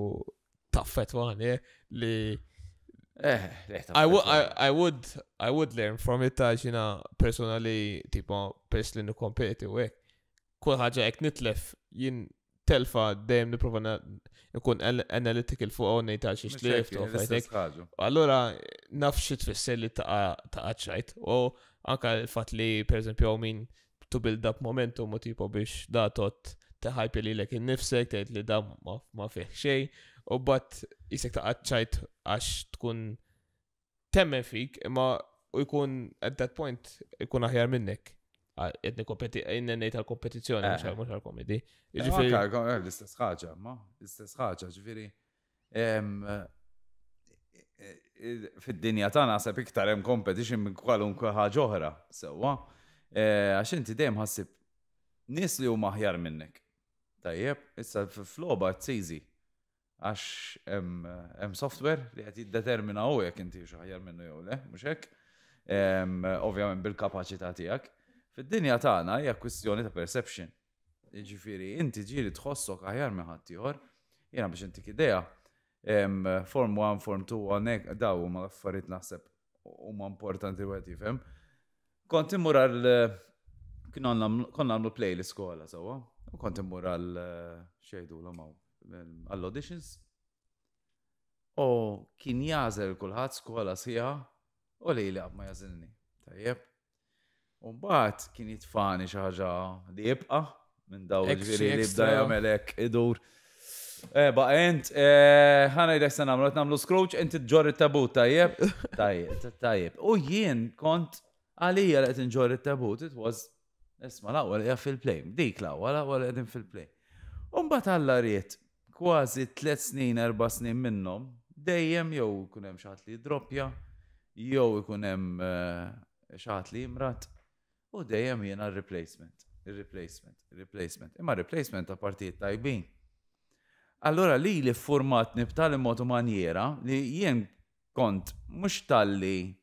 taffet għani li. Eh, I would, I, would, learn from it ta' ġina personali, tipo, pers li kompeti u għek kull ħaġa jek nitlef jien telfa dejjem niprofa nkun analytical fuq u ngħid għal xi xlift u fajtek. Allura naf xi tfisser li ta' ċajt u anka l-fatt li pereżempju min to build up momentum u tipo biex datot taħajpi li lek innifsek, tgħid li da ma fih xej u bat jisek ta' ċajt għax tkun temmen fik imma u jkun at that point ikun aħjar minnek. Ah, Etni kompeti, innenej tal-kompetizjoni, eh. mux għal-komedi. Eh, ġifiri. L-istess ħagġa, ma? L-istess ħagġa, ġifiri. Eh, fid-dinja tana għasab iktar hemm competition minn kwalunkwe ħaġa oħra, sewa. Għax inti dejjem ħassib nies li huma aħjar minnek. Tajjeb, issa fl-floba t-sizi. Għax hemm software li qed jiddetermina u jekk inti xi ħajjar minnu jew le, mhux hekk. Ovvjament bil-kapaċità tiegħek. Fid-dinja tagħna hija kwistjoni ta' perception. Jiġifieri inti ġiri tħossok aħjar minn ħaddieħor, jiena biex intik idea. Form 1, Form 2, għonek, daw huma affarijiet naħseb huma importanti wieħed jifhem. Kont immur għal konna għamlu play l-iskola sewa, u kont immur għal xejdu l għall-auditions. U kien jażel kulħadd skola sieħa u li li ma jażilni. Tajjeb, Umbat kien jitfani xaħġa li jibqa minn daw ġviri li jibda jamelek idur. Eba, eh, ent, eh, ħana jidek sa namlu, namlu scrooge, ent il tabu, tajjeb? Tajjeb, tajjeb. U jien kont għalija li għetin il tabu, it was, isma l-għawel ja fil-play, dik l-għawel, għawel għedin fil-play. Umbat għalla riet, kważi tlet snin, erba snin minnom, dejjem jow kunem xaħat li droppja, jow kunem eh, xaħat li imrat, u dejjem jiena replacement replacement replacement Imma replacement ta' partijiet tajbin. Allora li li format nibtal li motu li jien kont mux tal-li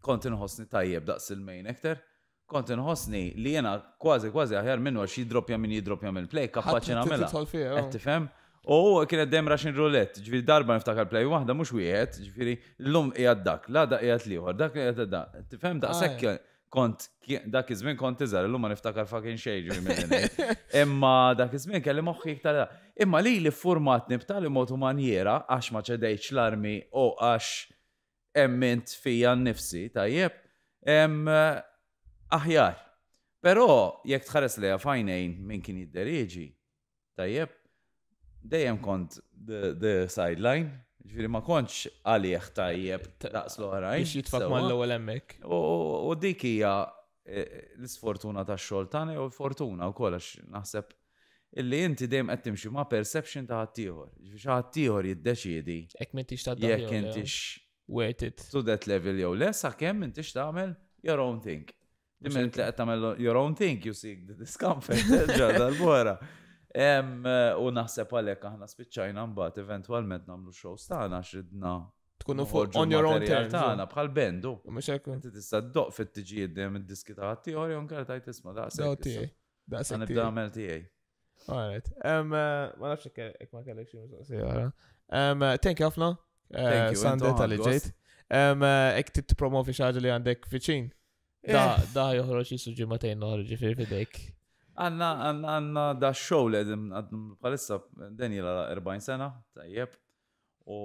kont nħosni tajjeb daqs il-main ektar, kont nħosni li jena kważi kważi aħjar minnu għax jidropja minn jidropja minn play, kapaċi namela. Oh. tifhem U kienet dem raxin rulett, ġviri darba niftakar play wahda mux wieħed, ġviri l-lum jgħad dak, la da jgħad dak jgħad da. Tifem da' kont dak iż-żmien kont iżgħar illum ma niftakar fucking xejn ġuri minn Imma dak iż-żmien kelli moħħi iktar. Imma li li format nibtal imotu manjera għax ma ċedejx l-armi u għax emmint fija nnifsi tajjeb aħjar. Però jekk tħares li fajnejn minn kien jiddereġi, tajjeb, dejjem kont the, the sideline Ġviri ma konċ għalieħ tajjeb daqs l għara Ix jitfak ma l-ewel emmek. U dik hija e, l-sfortuna ta' xogħol tagħna u l-fortuna wkoll x naħseb illi inti dejjem qed timxi ma' perception ta' ħaddieħor. Ġifieri ħaddieħor jiddeċiedi. Jekk m'intix ta' Jekk intix worth it. To that level jew le sakemm intix tagħmel your own thing. Dimmen li qed tagħmel your own thing, you seek the discomfort eh, ġadal wara. U naħseb għalhekk aħna spiċċajna mbagħad eventwalment nagħmlu shows stana x'ridna tkunu fuq on your own terms. Eh? bħal bendu. Mhux Inti tista' d-dok fit-tiġi dem id-diski ta' tiegħi jew nkar tajt isma' daqs. Da' s Daqs. Nibda għamel tiegħi. Alright. Eh, ma nafx hekk ma kellek xi mistoqsija. Eh, thank you Afna. Sunday tal-ġejt. Ek tit promovi xaġa li għandek fiċin. Da, da joħroġ jisuġi matejn noħroġi fir fidejk. Għanna, għanna da xow li għedim bħalissa Daniela 40 sena, tajjeb, u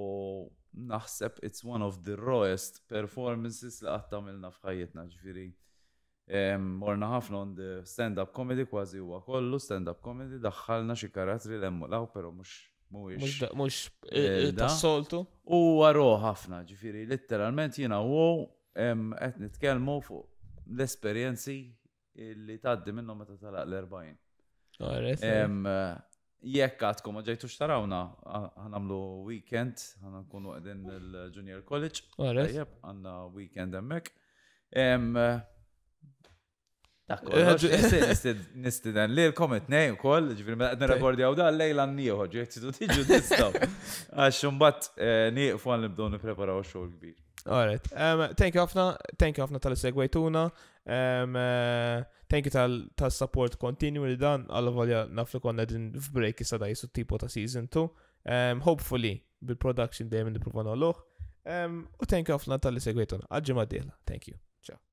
naħseb it's one of the rawest performances li għatta milna fħajjetna ġviri. Morna ħafna on the stand-up comedy kważi huwa kollu stand-up comedy daħħalna xi karatri l emmulaw pero mhux mhuwiex. Mux e, e, tas-soltu. Huwa ro ħafna ġifieri litteralment u għetni qed nitkellmu fuq l-esperjenzi li taddi minnhom meta talaq l-40. Ah, jekk għadkom ġejtu xtarawna, ħanamlu weekend, ħana nkunu għedin il-Junior College. Ah, Jep, għanna weekend emmek. Eh, nistiden li l-komet nej u koll, ġifir ma għedna rekordi għaw da l-lejla n-nieħu, ġifir tiġu nistaw. Għaxum bat eh, nieqfu għan nibdow nipreparaw xogħol kbir. Alright, thank you afna. thank you afna tal-segwejtuna. Um, uh, thank you tal-support continue li dan għal-valja nafli konna din f-break issa da jisu tipo ta' season 2. Um, hopefully, bil-production dejjem niprofana l-uħ. U thank you għafna tal-li segwetun. Għadġi Thank you. Ciao.